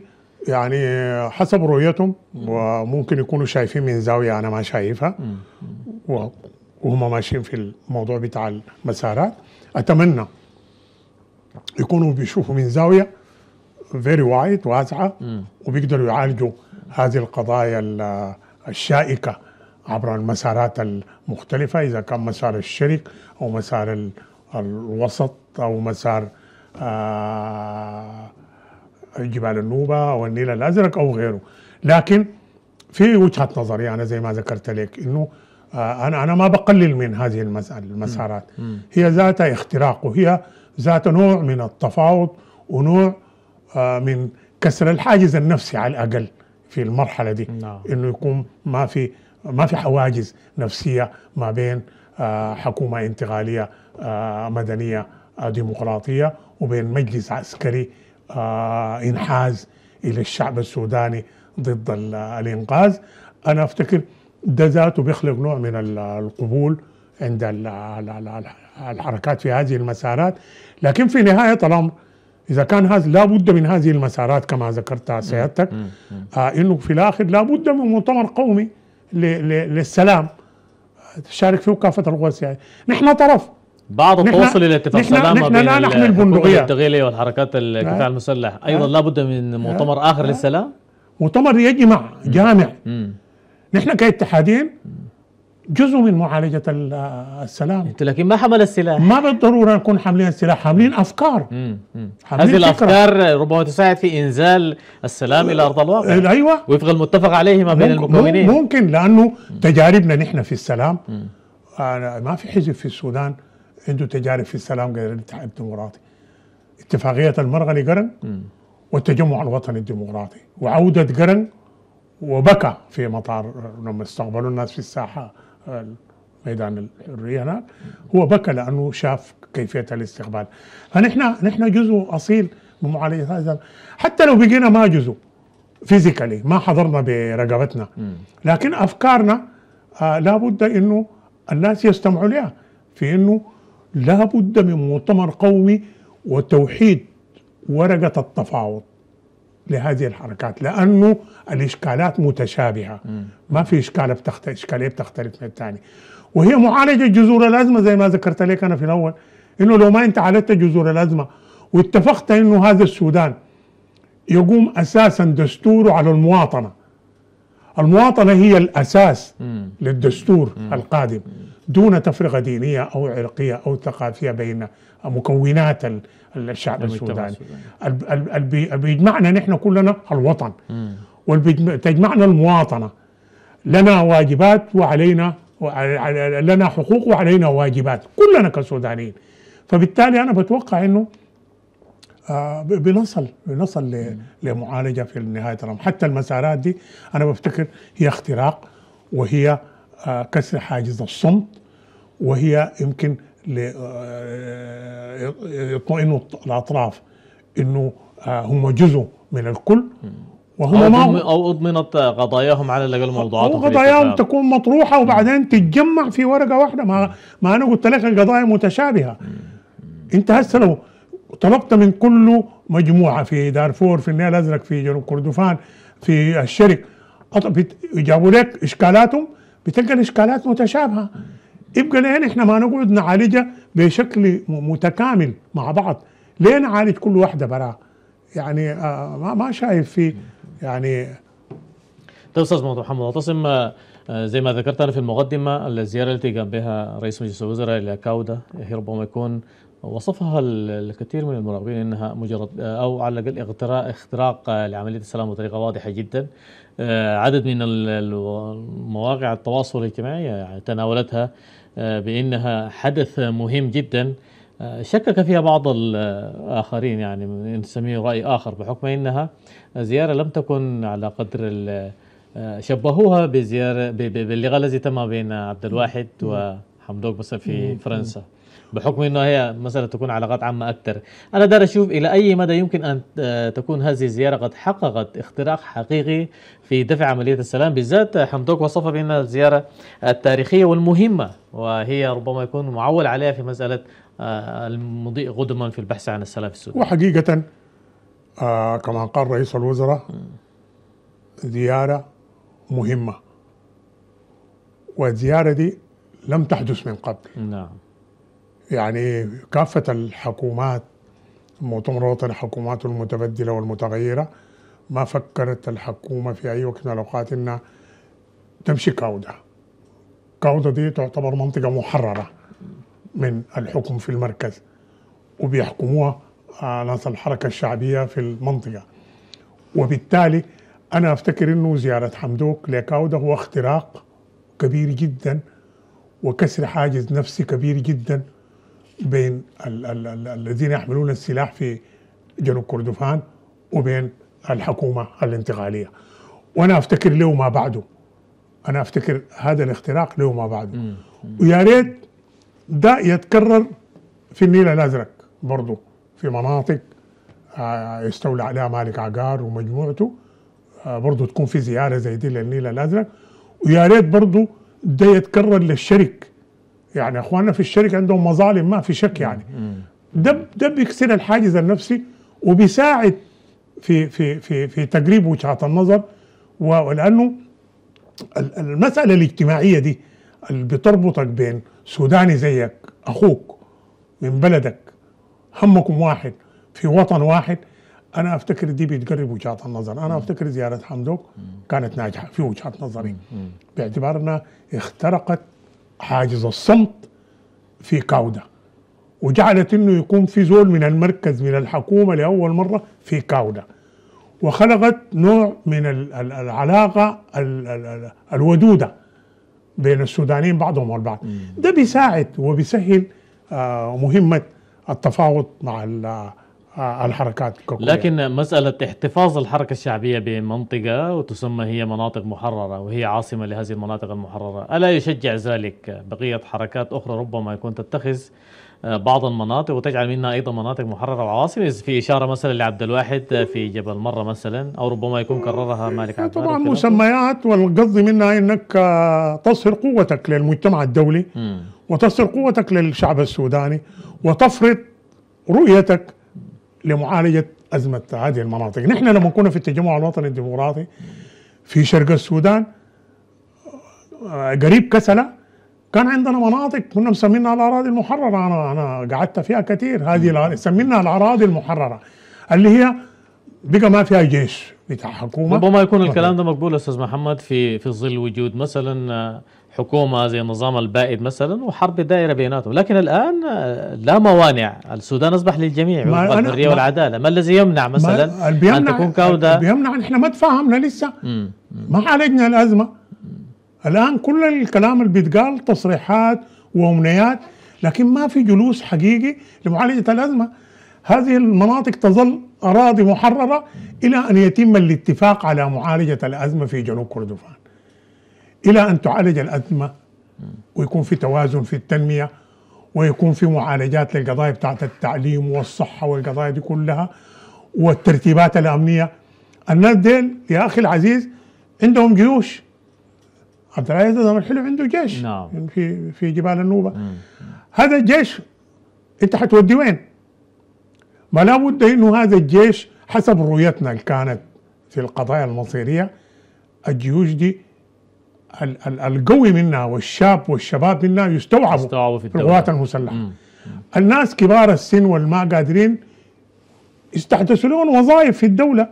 يعني حسب رؤيتهم وممكن يكونوا شايفين من زاوية أنا ما شايفها وهم ماشيين في الموضوع بتاع المسارات أتمنى يكونوا بيشوفوا من زاويه فيري وايد واسعه وبيقدروا يعالجوا هذه القضايا الشائكه عبر المسارات المختلفه اذا كان مسار الشرك او مسار الوسط او مسار آه، جبال النوبه او النيل الازرق او غيره لكن في وجهه نظري انا زي ما ذكرت لك انه آه، أنا أنا ما بقلل من هذه المسارات هي ذات اختراق وهي ذات نوع من التفاوض ونوع آه، من كسر الحاجز النفسي على الأقل في المرحلة دي نعم. إنه يكون ما في ما في حواجز نفسية ما بين آه، حكومة انتقالية مدنية ديمقراطية وبين مجلس عسكري إنحاز إلى الشعب السوداني ضد الإنقاذ أنا أفتكر ده ذاته بيخلق نوع من القبول عند الحركات في هذه المسارات لكن في نهاية الأمر إذا كان هذا لا بد من هذه المسارات كما ذكرتها سيادتك آه إنه في الآخر لا بد من مؤتمر قومي للسلام تشارك فيه كافة القوى يعني. السياسية نحن طرف بعض التوصل الى اتفاق سلام نحن بين لا نحمل البندقيه التغيلية أيوة، والحركات الدفاع نعم. المسلح ايضا نعم. لا بد من مؤتمر اخر نعم. للسلام مؤتمر يجمع جامع مم. نحن كاتحادين جزء من معالجة السلام لكن ما حمل السلاح ما بالضرورة نكون حاملين السلاح حاملين أفكار حاملين هذه الأفكار ربما تساعد في إنزال السلام إلى أرض الواقع إيه، أيوة وفق المتفق عليه ما بين المكونين ممكن لأنه تجاربنا نحن في السلام ما في حزب في السودان عنده تجارب في السلام غير الاتحاد الديمقراطي اتفاقية المرغلي قرن والتجمع الوطني الديمقراطي وعودة قرن وبكى في مطار لما استقبلوا الناس في الساحه ميدان الرياض هناك هو بكى لانه شاف كيفيه الاستقبال فنحن نحن جزء اصيل من معالجه هذا حتى لو بقينا ما جزء فيزيكالي ما حضرنا برقبتنا لكن افكارنا آه لابد انه الناس يستمعوا لها في انه لابد من مؤتمر قومي وتوحيد ورقه التفاوض لهذه الحركات لانه الاشكالات متشابهه ما في اشكال بتخت... اشكاليه بتختلف من الثاني وهي معالجه جذور الازمه زي ما ذكرت لك انا في الاول انه لو ما انت عالجت جذور الازمه واتفقت انه هذا السودان يقوم اساسا دستوره على المواطنه المواطنه هي الاساس للدستور القادم دون تفرقه دينيه او عرقيه او ثقافيه بين مكونات الشعب السوداني اللي بيجمعنا نحن كلنا الوطن واللي تجمعنا المواطنه لنا واجبات وعلينا لنا حقوق وعلينا واجبات كلنا كسودانيين فبالتالي انا بتوقع انه آه، بنصل بنصل لمعالجه في نهايه الامر حتى المسارات دي انا بفتكر هي اختراق وهي آه، كسر حاجز الصمت وهي يمكن آه، آه، يطمئنوا الاطراف انه آه، هم جزء من الكل وهم أو, أو أضمنت قضاياهم على الأقل موضوعاتهم قضاياهم تكون مطروحة وبعدين تتجمع في ورقة واحدة ما, ما أنا قلت لك القضايا متشابهة أنت هسه لو طلبت من كل مجموعة في دارفور في النيل الأزرق في جنوب كردفان في الشرك جابوا لك إشكالاتهم بتلقى الإشكالات متشابهة يبقى لين احنا ما نقعد نعالجها بشكل متكامل مع بعض ليه نعالج كل واحده برا يعني آه ما ما شايف في يعني طيب استاذ محمد معتصم آه، آه، زي ما ذكرت انا في المقدمه الزياره التي قام بها رئيس مجلس الوزراء الى كاودا هي ربما يكون وصفها الكثير من المراقبين انها مجرد آه، او على الاقل اختراق آه، لعمليه السلام بطريقه واضحه جدا آه، عدد من مواقع التواصل الاجتماعي يعني تناولتها بانها حدث مهم جدا شكك فيها بعض الاخرين يعني نسميه راي اخر بحكم انها زياره لم تكن على قدر شبهوها بزياره باللغه التي تم بين عبد الواحد وحمدوك بس في فرنسا بحكم انه هي مثلا تكون علاقات عامه اكثر انا دار اشوف الى اي مدى يمكن ان آه، تكون هذه الزياره قد حققت اختراق حقيقي في دفع عمليه السلام بالذات حمدوك وصفها بانها الزياره التاريخيه والمهمه وهي ربما يكون معول عليها في مساله آه، المضيء قدما في البحث عن السلام في السودان وحقيقه آه كما قال رئيس الوزراء زياره مهمه والزياره دي لم تحدث من قبل نعم يعني كافة الحكومات الوطني الحكومات المتبدلة والمتغيرة ما فكرت الحكومة في أي وقت من الأوقات إنها تمشي كعودة كعودة دي تعتبر منطقة محررة من الحكم في المركز وبيحكموها ناس الحركة الشعبية في المنطقة وبالتالي أنا أفتكر أنه زيارة حمدوك لكاودة هو اختراق كبير جدا وكسر حاجز نفسي كبير جدا بين ال ال ال الذين يحملون السلاح في جنوب كردفان وبين الحكومة الانتقالية وأنا أفتكر له ما بعده أنا أفتكر هذا الاختراق له ما بعده ويا ريت ده يتكرر في النيل الأزرق برضه في مناطق آه، يستولى عليها مالك عقار ومجموعته آه، برضه تكون في زيارة زي دي للنيل الأزرق ويا ريت برضه ده يتكرر للشرك يعني اخواننا في الشركه عندهم مظالم ما في شك يعني ده ده بيكسر الحاجز النفسي وبيساعد في في في في تقريب وجهات النظر ولانه المساله الاجتماعيه دي اللي بتربطك بين سوداني زيك اخوك من بلدك همكم واحد في وطن واحد انا افتكر دي بتقرب وجهات النظر انا افتكر زياره حمدوك كانت ناجحه في وجهه نظري باعتبارنا اخترقت حاجز الصمت في كاوده وجعلت انه يكون في زول من المركز من الحكومه لاول مره في كاوده وخلقت نوع من العلاقه الودوده بين السودانيين بعضهم والبعض ده بيساعد وبيسهل آه، مهمه التفاوض مع آه، الحركات الكوكوية. لكن مسألة احتفاظ الحركة الشعبية بمنطقة وتسمى هي مناطق محررة وهي عاصمة لهذه المناطق المحررة ألا يشجع ذلك بقية حركات أخرى ربما يكون تتخذ آه، بعض المناطق وتجعل منها أيضا مناطق محررة وعواصم في إشارة مثلا لعبد الواحد في جبل مرة مثلا أو ربما يكون كررها مالك عبد طبعا مسميات والقصد منها أنك آه، تصهر قوتك للمجتمع الدولي م. وتصهر قوتك للشعب السوداني وتفرض رؤيتك لمعالجه ازمه هذه المناطق، نحن لما كنا في التجمع الوطني الديمقراطي في شرق السودان قريب كسله كان عندنا مناطق كنا مسمينها الاراضي المحرره انا انا قعدت فيها كثير هذه سميناها الاراضي المحرره اللي هي بقى ما فيها جيش بتاع حكومه ربما يكون الكلام ده مقبول استاذ محمد في في ظل وجود مثلا حكومه زي النظام البائد مثلا وحرب دائره بيناتهم، لكن الان آه، لا موانع، السودان اصبح للجميع بالحريه والعداله، ما الذي يمنع مثلا ان تكون كوده بيمنع احنا ما تفاهمنا لسه ما عالجنا الازمه الان كل الكلام اللي بيتقال تصريحات وامنيات لكن ما في جلوس حقيقي لمعالجه الازمه هذه المناطق تظل اراضي محرره الى ان يتم الاتفاق على معالجه الازمه في جنوب كردفان الى ان تعالج الازمه ويكون في توازن في التنميه ويكون في معالجات للقضايا بتاعت التعليم والصحه والقضايا دي كلها والترتيبات الامنيه الناس ديل يا اخي العزيز عندهم جيوش عبد العزيز الحلو عنده جيش نعم يعني في في جبال النوبه هذا الجيش انت حتودي وين؟ ما لابد انه هذا الجيش حسب رؤيتنا اللي كانت في القضايا المصيريه الجيوش دي القوي منا والشاب والشباب منا يستوعبوا يستوعبوا في, في القوات المسلحه مم. الناس كبار السن والما قادرين يستحدثوا لهم وظائف في الدوله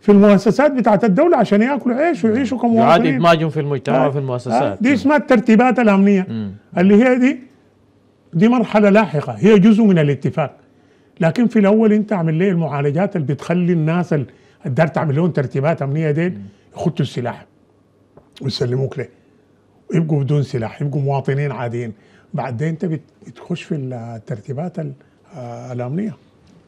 في المؤسسات بتاعت الدولة عشان ياكلوا عيش ويعيشوا كمواطنين يعاد إدماجهم في المجتمع طيب. وفي المؤسسات آه، دي اسمها الترتيبات الأمنية مم. اللي هي دي دي مرحلة لاحقة هي جزء من الاتفاق لكن في الأول أنت اعمل لي المعالجات اللي بتخلي الناس اللي تعمل لهم ترتيبات أمنية ديل يخطوا السلاح ويسلموك له ويبقوا بدون سلاح يبقوا مواطنين عاديين بعدين انت بتخش في الترتيبات آه، الامنيه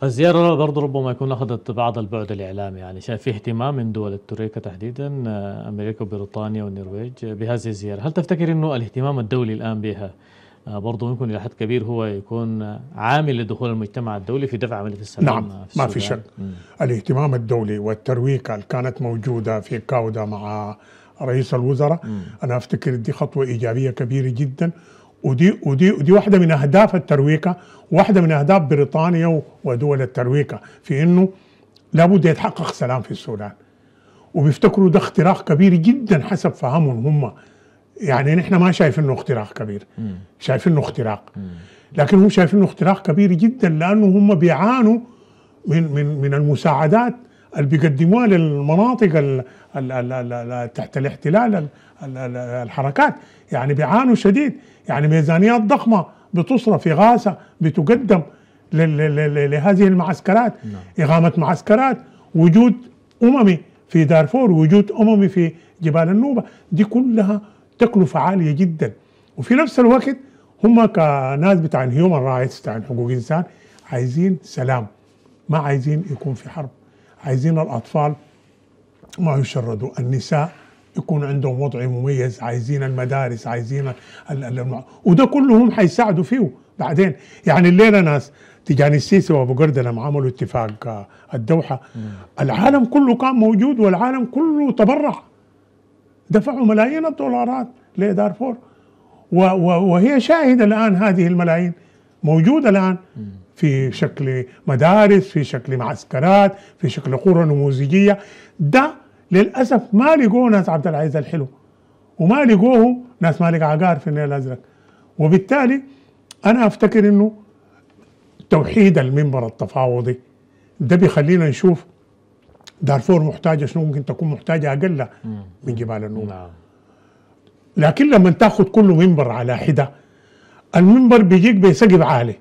الزيارة برضه ربما يكون أخذت بعض البعد الإعلامي يعني شايف في اهتمام من دول التركة تحديدا آه، أمريكا وبريطانيا والنرويج آه، بهذه الزيارة هل تفتكر أنه الاهتمام الدولي الآن بها برضه ممكن إلى حد كبير هو يكون عامل لدخول المجتمع الدولي في دفع عملية السلام نعم في ما في شك الاهتمام الدولي والترويكه اللي كانت موجودة في كاودا مع رئيس الوزراء مم. انا افتكر دي خطوه ايجابيه كبيره جدا ودي ودي ودي واحده من اهداف الترويكه واحده من اهداف بريطانيا ودول الترويكه في انه لابد يتحقق سلام في السودان وبيفتكروا ده اختراق كبير جدا حسب فهمهم هم يعني نحن ما شايفين انه اختراق كبير شايفين انه اختراق لكن هم شايفين انه اختراق كبير جدا لانه هم بيعانوا من من من المساعدات اللي بيقدموها للمناطق تحت الاحتلال الحركات يعني بيعانوا شديد يعني ميزانيات ضخمه بتصرف في غاسة بتقدم لهذه المعسكرات نعم. اقامه معسكرات وجود اممي في دارفور وجود اممي في جبال النوبه دي كلها تكلفه عاليه جدا وفي نفس الوقت هم كناس بتاع الهيومن رايتس بتاع حقوق الانسان عايزين سلام ما عايزين يكون في حرب عايزين الأطفال ما يشردوا النساء يكون عندهم وضع مميز عايزين المدارس عايزين ال... وده كلهم حيساعدوا فيه بعدين يعني الليله ناس تجاني السيسي وابو قرد لما عملوا اتفاق آه، الدوحه مم. العالم كله كان موجود والعالم كله تبرع دفعوا ملايين الدولارات لدارفور وهي شاهده الان هذه الملايين موجوده الان مم. في شكل مدارس في شكل معسكرات في شكل قرى نموذجية ده للأسف ما لقوه ناس عبد العزيز الحلو وما لقوه ناس مالك عقار في النيل الأزرق وبالتالي أنا أفتكر أنه توحيد المنبر التفاوضي ده بيخلينا نشوف دارفور محتاجه شنو ممكن تكون محتاجه اقل من جبال النوم نعم. لكن لما تاخذ كل منبر على حده المنبر بيجيك بسقف عالي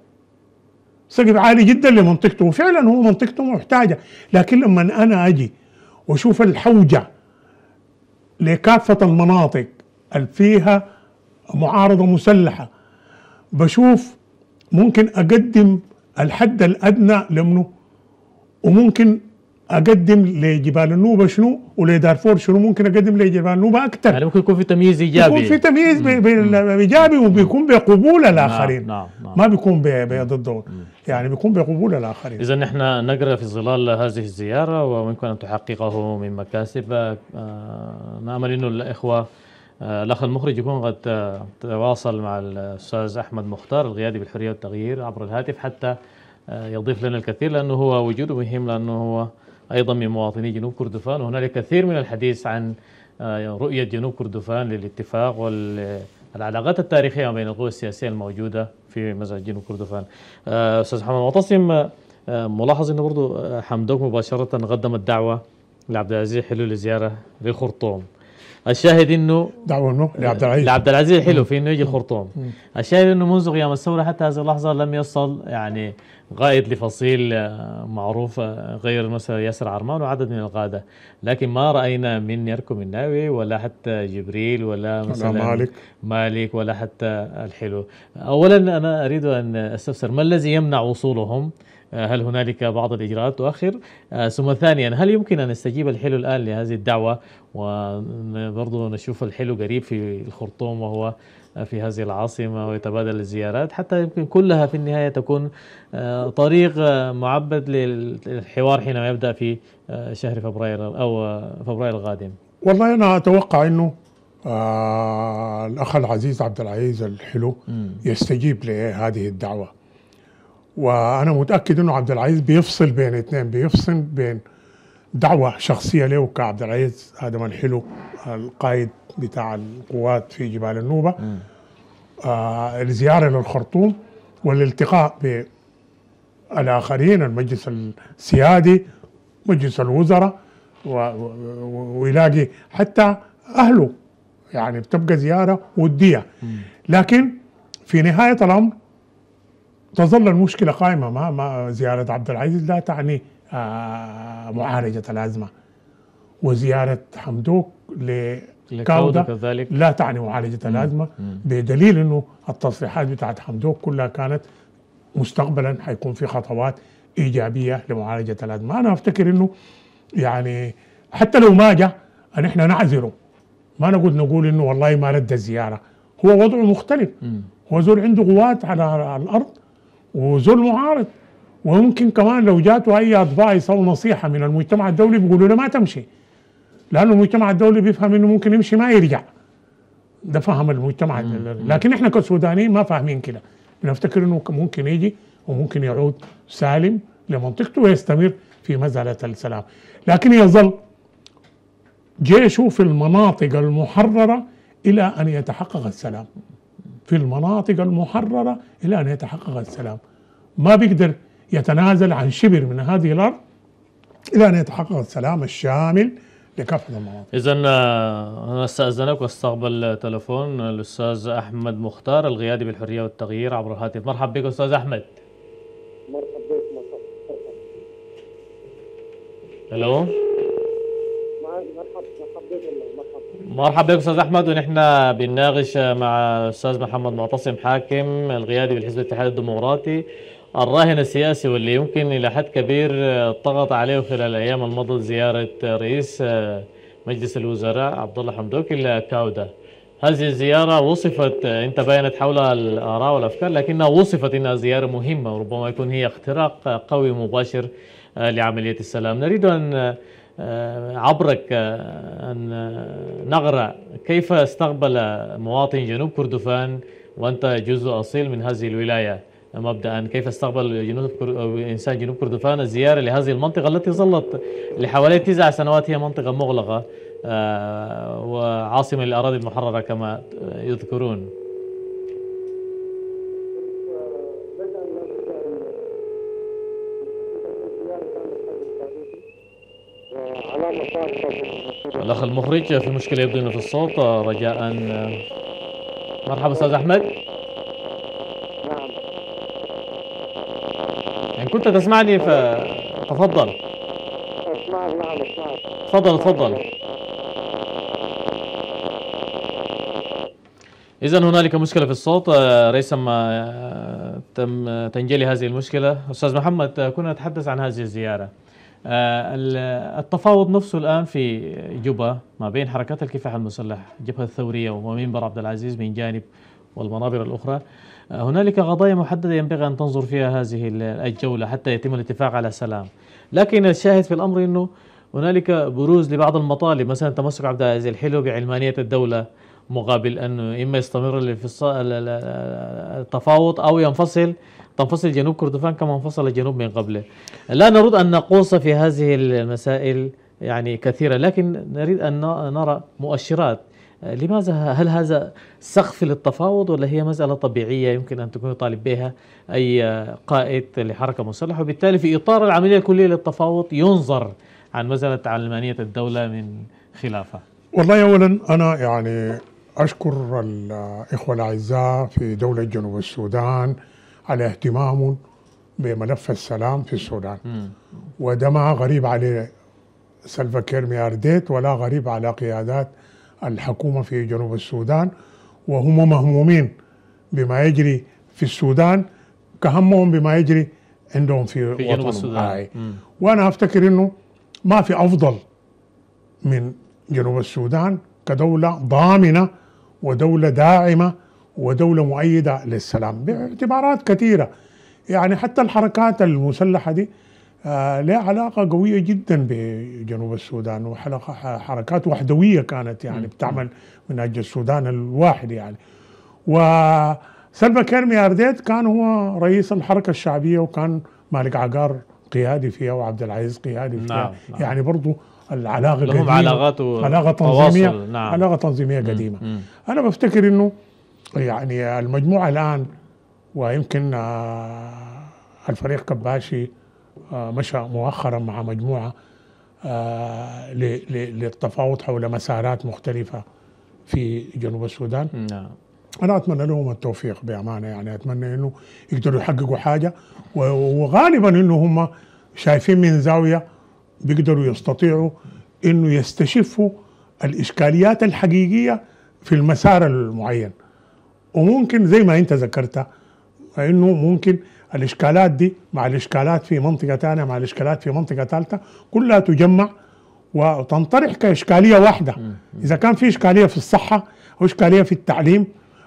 سقف عالي جدا لمنطقته وفعلا هو منطقته محتاجه لكن لما انا اجي واشوف الحوجه لكافه المناطق اللي فيها معارضه مسلحه بشوف ممكن اقدم الحد الادنى لمنه وممكن اقدم لجبال النوبه شنو ولدارفور شنو ممكن اقدم لجبال النوبه اكثر يعني ممكن يكون في تمييز ايجابي يكون في تمييز ايجابي وبيكون بقبول الاخرين نعم نعم, نعم. ما بيكون بضدهم يعني بيكون بقبول الاخرين اذا نحن نقرا في ظلال هذه الزياره ويمكن ان تحققه من مكاسب آه، نامل انه الاخوه آه، الاخ المخرج يكون قد آه، تواصل مع الاستاذ احمد مختار القيادي بالحريه والتغيير عبر الهاتف حتى يضيف لنا الكثير لانه هو وجوده مهم لانه هو أيضا من مواطني جنوب كردفان وهنالك كثير من الحديث عن آه، رؤية جنوب كردفان للاتفاق والعلاقات التاريخية بين القوى السياسية الموجودة في مزرعة جنوب كردفان آه، أستاذ محمد معتصم آه، ملاحظ أنه برضه حمدوك مباشرة قدم الدعوة لعبد العزيز حلو لزيارة للخرطوم الشاهد انه دعوه لعبد العزيز لعبد العزيز حلو في انه يجي الخرطوم الشاهد انه منذ قيام الثوره حتى هذه اللحظه لم يصل يعني قائد لفصيل آه، معروف آه، غير مثلا ياسر عرمان وعدد من القاده لكن ما راينا من يركم الناوي ولا حتى جبريل ولا مثلا مالك مالك ولا حتى الحلو اولا انا اريد ان استفسر ما الذي يمنع وصولهم آه، هل هنالك بعض الإجراءات تؤخر آه، ثم ثانيا هل يمكن أن يستجيب الحلو الآن لهذه الدعوة وبرضه نشوف الحلو قريب في الخرطوم وهو آه، في هذه العاصمة ويتبادل الزيارات حتى يمكن كلها في النهاية تكون طريق معبد للحوار حينما يبدأ في شهر فبراير أو فبراير القادم والله أنا أتوقع أنه آه الأخ العزيز عبد العزيز الحلو م. يستجيب لهذه الدعوة وانا متاكد انه عبد العزيز بيفصل بين اثنين بيفصل بين دعوه شخصيه له كعبد العزيز ادم الحلو القائد بتاع القوات في جبال النوبه آه الزياره للخرطوم والالتقاء بالاخرين المجلس السيادي مجلس الوزراء ويلاقي حتى اهله يعني بتبقى زياره وديه لكن في نهايه الامر تظل المشكلة قائمة ما, ما زيارة عبد العزيز لا تعني آه، معالجة الأزمة وزيارة حمدوك لكاودا كذلك لا تعني معالجة الأزمة بدليل أنه التصريحات بتاعت حمدوك كلها كانت مستقبلا حيكون في خطوات إيجابية لمعالجة الأزمة أنا أفتكر أنه يعني حتى لو ما جاء أن إحنا نعذره ما نقول نقول أنه والله ما رد الزيارة هو وضعه مختلف هو زول عنده قوات على الأرض وزول معارض وممكن كمان لو جاته اي ادفايس او نصيحه من المجتمع الدولي بيقولوا له ما تمشي لانه المجتمع الدولي بيفهم انه ممكن يمشي ما يرجع ده فهم المجتمع لكن احنا كسودانيين ما فاهمين كده بنفتكر انه ممكن يجي وممكن يعود سالم لمنطقته ويستمر في مساله السلام لكن يظل جيشه في المناطق المحرره الى ان يتحقق السلام في المناطق المحررة إلى أن يتحقق السلام ما بيقدر يتنازل عن شبر من هذه الأرض إلى أن يتحقق السلام الشامل لكافة المناطق إذا آه، أنا أستأذنك وأستقبل تلفون الأستاذ أحمد مختار القيادي بالحرية والتغيير عبر الهاتف مرحب بك أستاذ أحمد مرحب بك هلو مرحب مرحب بك مرحبا بك استاذ احمد ونحن بنناقش مع الاستاذ محمد معتصم حاكم القيادي بالحزب الاتحاد الديمقراطي الراهن السياسي واللي يمكن الى حد كبير ضغط عليه خلال الايام الماضيه زياره رئيس مجلس الوزراء عبد الله حمدوك الى كاوده هذه الزياره وصفت انت بينت حولها الاراء والافكار لكنها وصفت انها زياره مهمه وربما يكون هي اختراق قوي مباشر لعمليه السلام. نريد ان آه، عبرك آه، أن نغرى كيف استقبل مواطن جنوب كردفان وأنت جزء أصيل من هذه الولاية مبدأ كيف استقبل جنوب آه، إنسان جنوب كردفان الزيارة لهذه المنطقة التي ظلت لحوالي تسع سنوات هي منطقة مغلقة وعاصمة للأراضي المحررة كما يذكرون الاخ المخرج في مشكله يبدو في الصوت رجاء آه، مرحبا استاذ احمد نعم ان كنت تسمعني فتفضل اسمعك نعم اسمعك تفضل تفضل اذا هنالك مشكله في الصوت ريثما آه، آه، تم تنجلي هذه المشكله استاذ محمد كنا نتحدث عن هذه الزياره آه، التفاوض نفسه الان في جوبا ما بين حركات الكفاح المسلح الجبهه الثوريه ومنبر عبد العزيز من جانب والمنابر الاخرى آه، هنالك قضايا محدده ينبغي ان تنظر فيها هذه الجوله حتى يتم الاتفاق على سلام لكن الشاهد في الامر انه هنالك بروز لبعض المطالب مثلا تمسك عبد العزيز الحلو بعلمانيه الدوله مقابل انه اما يستمر الانفصال التفاوض او ينفصل تنفصل جنوب كردفان كما انفصل الجنوب من قبله لا نريد ان نقوص في هذه المسائل يعني كثيرة لكن نريد أن نرى مؤشرات لماذا هل هذا سقف للتفاوض ولا هي مسألة طبيعية يمكن أن تكون يطالب بها أي قائد لحركة مسلحة وبالتالي في إطار العملية الكلية للتفاوض ينظر عن مسألة علمانية الدولة من خلافه. والله أولا أنا يعني أشكر الإخوة الأعزاء في دولة جنوب السودان على اهتمامهم بملف السلام في السودان وده ما غريب على سلفا كيرمي أرديت ولا غريب على قيادات الحكومة في جنوب السودان وهم مهمومين بما يجري في السودان كهمهم بما يجري عندهم في, في جنوب السودان وأنا أفتكر أنه ما في أفضل من جنوب السودان كدولة ضامنة ودولة داعمة ودولة مؤيدة للسلام باعتبارات كثيرة يعني حتى الحركات المسلحة دي آه لها علاقة قوية جدا بجنوب السودان وحلقة حركات وحدوية كانت يعني بتعمل من أجل السودان الواحد يعني وسلفا كيرمي أرديت كان هو رئيس الحركة الشعبية وكان مالك عقار قيادي فيها وعبد العزيز قيادي فيها نعم. نعم. يعني برضه العلاقه لهم قديمة علاقات و... علاقه تنظيميه نعم. علاقه تنظيميه قديمه مم. مم. انا بفتكر انه يعني المجموعه الان ويمكن آه، الفريق كباشي آه، مشى مؤخرا مع مجموعه آه، للتفاوض حول مسارات مختلفه في جنوب السودان نعم انا اتمنى لهم التوفيق بامانه يعني اتمنى انه يقدروا يحققوا حاجه وغالبا انه هم شايفين من زاويه بيقدروا يستطيعوا انه يستشفوا الاشكاليات الحقيقيه في المسار المعين وممكن زي ما انت ذكرتها انه ممكن الاشكالات دي مع الاشكالات في منطقه ثانيه مع الاشكالات في منطقه ثالثه كلها تجمع وتنطرح كاشكاليه واحده اذا كان في اشكاليه في الصحه او اشكاليه في التعليم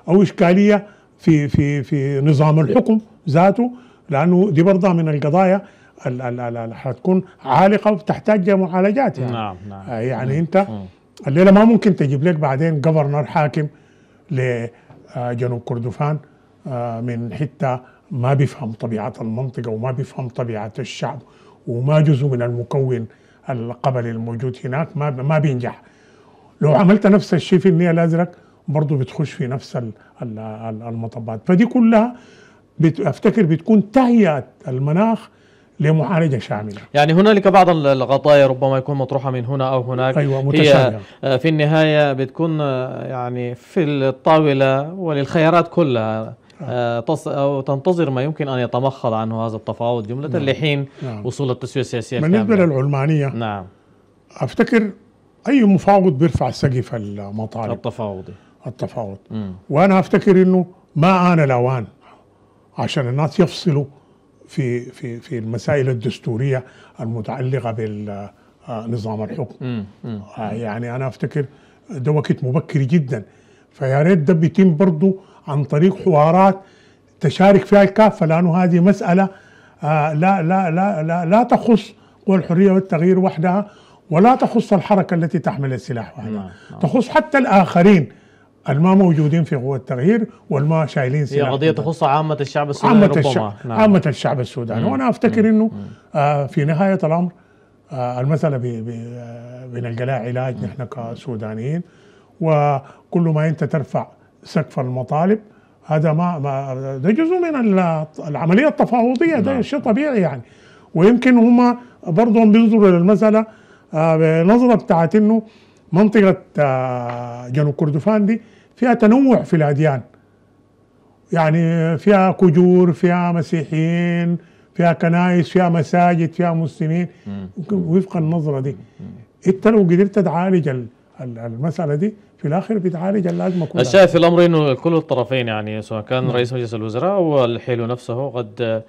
او اشكاليه في في في نظام الحكم ذاته لانه دي برضه من القضايا حتكون عالقه وبتحتاج معالجات يعني نعم نعم آه، يعني نعم. انت الليله ما ممكن تجيب لك بعدين جفرنر حاكم لجنوب آه، كردفان آه، من حته ما بيفهم طبيعه المنطقه وما بيفهم طبيعه الشعب وما جزء من المكون القبلي الموجود هناك ما ما بينجح لو عملت نفس الشيء في النيل الازرق برضه بتخش في نفس المطبات فدي كلها افتكر بتكون تهيئه المناخ لمعالجة شاملة يعني هنالك بعض القضايا ربما يكون مطروحة من هنا أو هناك أيوة متشابهة. هي في النهاية بتكون آه، يعني في الطاولة وللخيارات كلها آه، تص... أو تنتظر ما يمكن أن يتمخض عنه هذا التفاوض جملة نعم. لحين نعم. وصول التسوية السياسية بالنسبة للعلمانية نعم أفتكر أي مفاوض بيرفع سقف المطالب التفاوضي التفاوض مم. وأنا أفتكر أنه ما آن الأوان عشان الناس يفصلوا في في في المسائل الدستوريه المتعلقه بالنظام الحكم آه، يعني انا افتكر ده وقت مبكر جدا فيا ريت ده بيتم برضه عن طريق حوارات تشارك فيها الكافه لانه هذه مساله آه، لا لا لا لا, لا تخص قوى الحريه والتغيير وحدها ولا تخص الحركه التي تحمل السلاح وحدها نعم، نعم. تخص حتى الاخرين الما موجودين في قوة التغيير والما شايلين سلاح هي قضية تخص عامة الشعب السوداني عامة ربما الشعب نعم. عامة الشعب السوداني وأنا أفتكر أنه آه في نهاية الأمر آه المسألة بنلقى آه، لها علاج نحن كسودانيين وكل ما أنت ترفع سقف المطالب هذا ما, ما ده جزء من العملية التفاوضية ده نعم. شيء طبيعي يعني ويمكن هم برضه بينظروا للمسألة آه بنظرة بتاعت أنه منطقة آه، جنوب كردفان دي فيها تنوع في الأديان يعني فيها كجور فيها مسيحيين فيها كنائس فيها مساجد فيها مسلمين وفق النظرة دي انت لو قدرت تعالج المسألة دي في الآخر بتعالج الأزمة كلها الشاهد في الأمر أنه كل الطرفين يعني سواء كان نعم. رئيس مجلس الوزراء والحيلو نفسه قد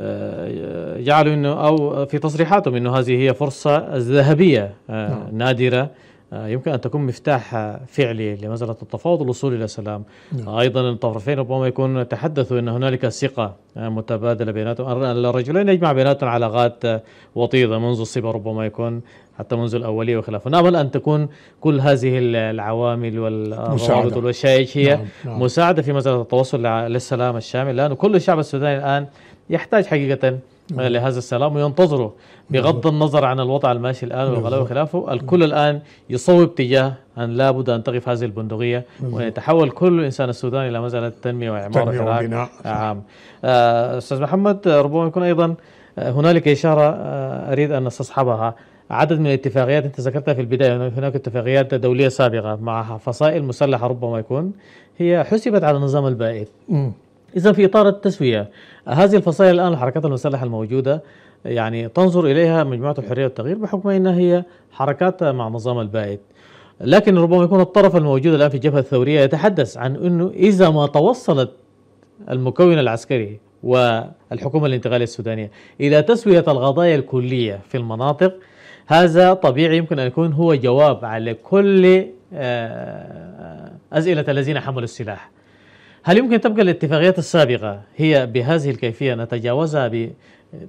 آه، جعلوا انه او في تصريحاتهم انه هذه هي فرصه ذهبيه آه، نعم. نادره آه، يمكن أن تكون مفتاح آه، فعلي لمسألة التفاوض والوصول إلى سلام نعم. آه، أيضا الطرفين ربما يكون تحدثوا أن هنالك ثقة متبادلة بيناتهم الرجلين يجمع بيناتهم علاقات وطيدة منذ الصبا ربما يكون حتى منذ الأولية وخلافه نأمل أن تكون كل هذه العوامل والروابط والوشائج هي نعم. نعم. مساعدة في مسألة التوصل للسلام الشامل لأن كل الشعب السوداني الآن يحتاج حقيقة لهذا السلام وينتظره بغض النظر عن الوضع الماشي الآن والغلاء وخلافه الكل الآن يصوب تجاه أن لا بد أن تقف هذه البندقية ويتحول كل إنسان السوداني إلى مسألة تنمية وعمارة تنمية عام آه، أستاذ محمد ربما يكون أيضا آه، هنالك إشارة آه، أريد أن أستصحبها عدد من الاتفاقيات انت ذكرتها في البدايه هناك اتفاقيات دوليه سابقه مع فصائل مسلحه ربما يكون هي حسبت على النظام البائد إذا في إطار التسوية هذه الفصائل الآن الحركات المسلحة الموجودة يعني تنظر إليها مجموعة الحرية والتغيير بحكم أنها هي حركات مع نظام البائد لكن ربما يكون الطرف الموجود الآن في الجبهة الثورية يتحدث عن أنه إذا ما توصلت المكون العسكري والحكومة الانتقالية السودانية إلى تسوية القضايا الكلية في المناطق هذا طبيعي يمكن أن يكون هو جواب على كل آه، أسئلة الذين حملوا السلاح هل يمكن تبقى الاتفاقيات السابقة هي بهذه الكيفية نتجاوزها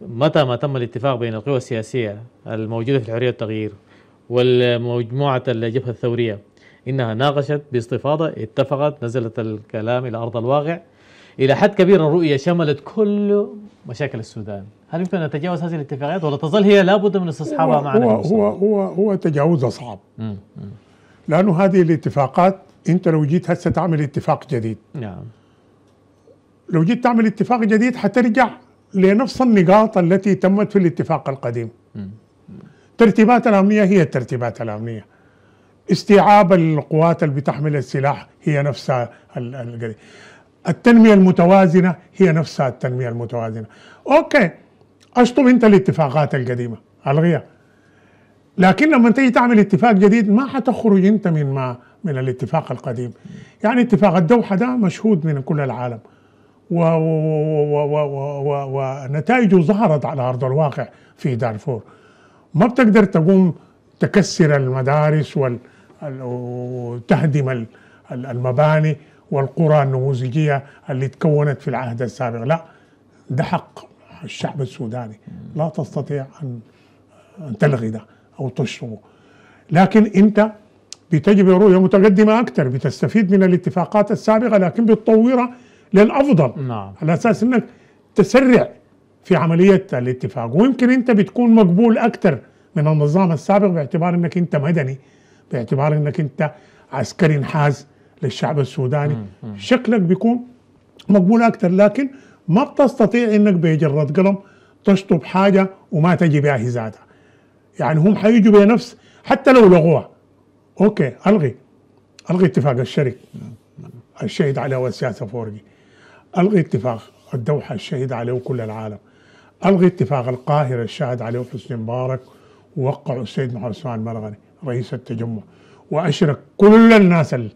متى ما تم الاتفاق بين القوى السياسية الموجودة في الحرية والتغيير والمجموعة الجبهة الثورية إنها ناقشت باستفاضة اتفقت نزلت الكلام إلى أرض الواقع إلى حد كبير الرؤية شملت كل مشاكل السودان هل يمكن أن نتجاوز هذه الاتفاقيات ولا تظل هي لابد من استصحابها معنا هو هو, هو هو تجاوزها صعب لأنه هذه الاتفاقات انت لو جيت هسه تعمل اتفاق جديد نعم لو جيت تعمل اتفاق جديد حترجع لنفس النقاط التي تمت في الاتفاق القديم ترتيبات الامنيه هي الترتيبات الامنيه استيعاب القوات اللي بتحمل السلاح هي نفسها التنميه المتوازنه هي نفسها التنميه المتوازنه اوكي اشطب انت الاتفاقات القديمه الغيها لكن لما تيجي تعمل اتفاق جديد ما حتخرج انت من ما من الاتفاق القديم يعني اتفاق الدوحه ده مشهود من كل العالم ونتائجه ظهرت على ارض الواقع في دارفور ما بتقدر تقوم تكسر المدارس وتهدم المباني والقرى النموذجيه اللي تكونت في العهد السابق لا ده حق الشعب السوداني لا تستطيع ان تلغي ده او تشرمه لكن انت بتجبر رؤيه متقدمه اكثر بتستفيد من الاتفاقات السابقه لكن بتطورها للافضل نعم. على اساس انك تسرع في عمليه الاتفاق ويمكن انت بتكون مقبول اكثر من النظام السابق باعتبار انك انت مدني باعتبار انك انت عسكري انحاز للشعب السوداني مم. شكلك بيكون مقبول اكثر لكن ما بتستطيع انك بجرة قلم تشطب حاجه وما تجي بها هزاتها يعني هم هيجوا بنفس حتى لو لغوها اوكي الغي الغي اتفاق الشرك الشهيد عليه والسياسه فورقي الغي اتفاق الدوحه الشهيد عليه وكل العالم الغي اتفاق القاهره الشاهد عليه حسني مبارك ووقعوا السيد محمد عثمان مرغني رئيس التجمع واشرك كل الناس اللي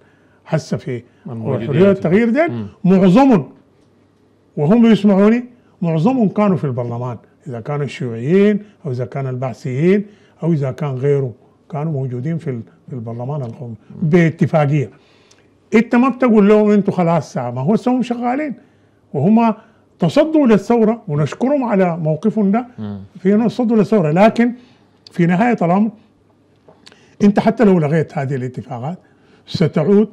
حس في الحريه التغيير ديل معظمهم وهم يسمعوني معظمهم كانوا في البرلمان إذا كان الشيوعيين أو إذا كان البعثيين أو إذا كان غيره كانوا موجودين في البرلمان القومي باتفاقية أنت ما بتقول لهم أنتوا خلاص ما هو هم شغالين وهم تصدوا للثورة ونشكرهم على موقفهم ده في ناس تصدوا للثورة لكن في نهاية الأمر أنت حتى لو لغيت هذه الاتفاقات ستعود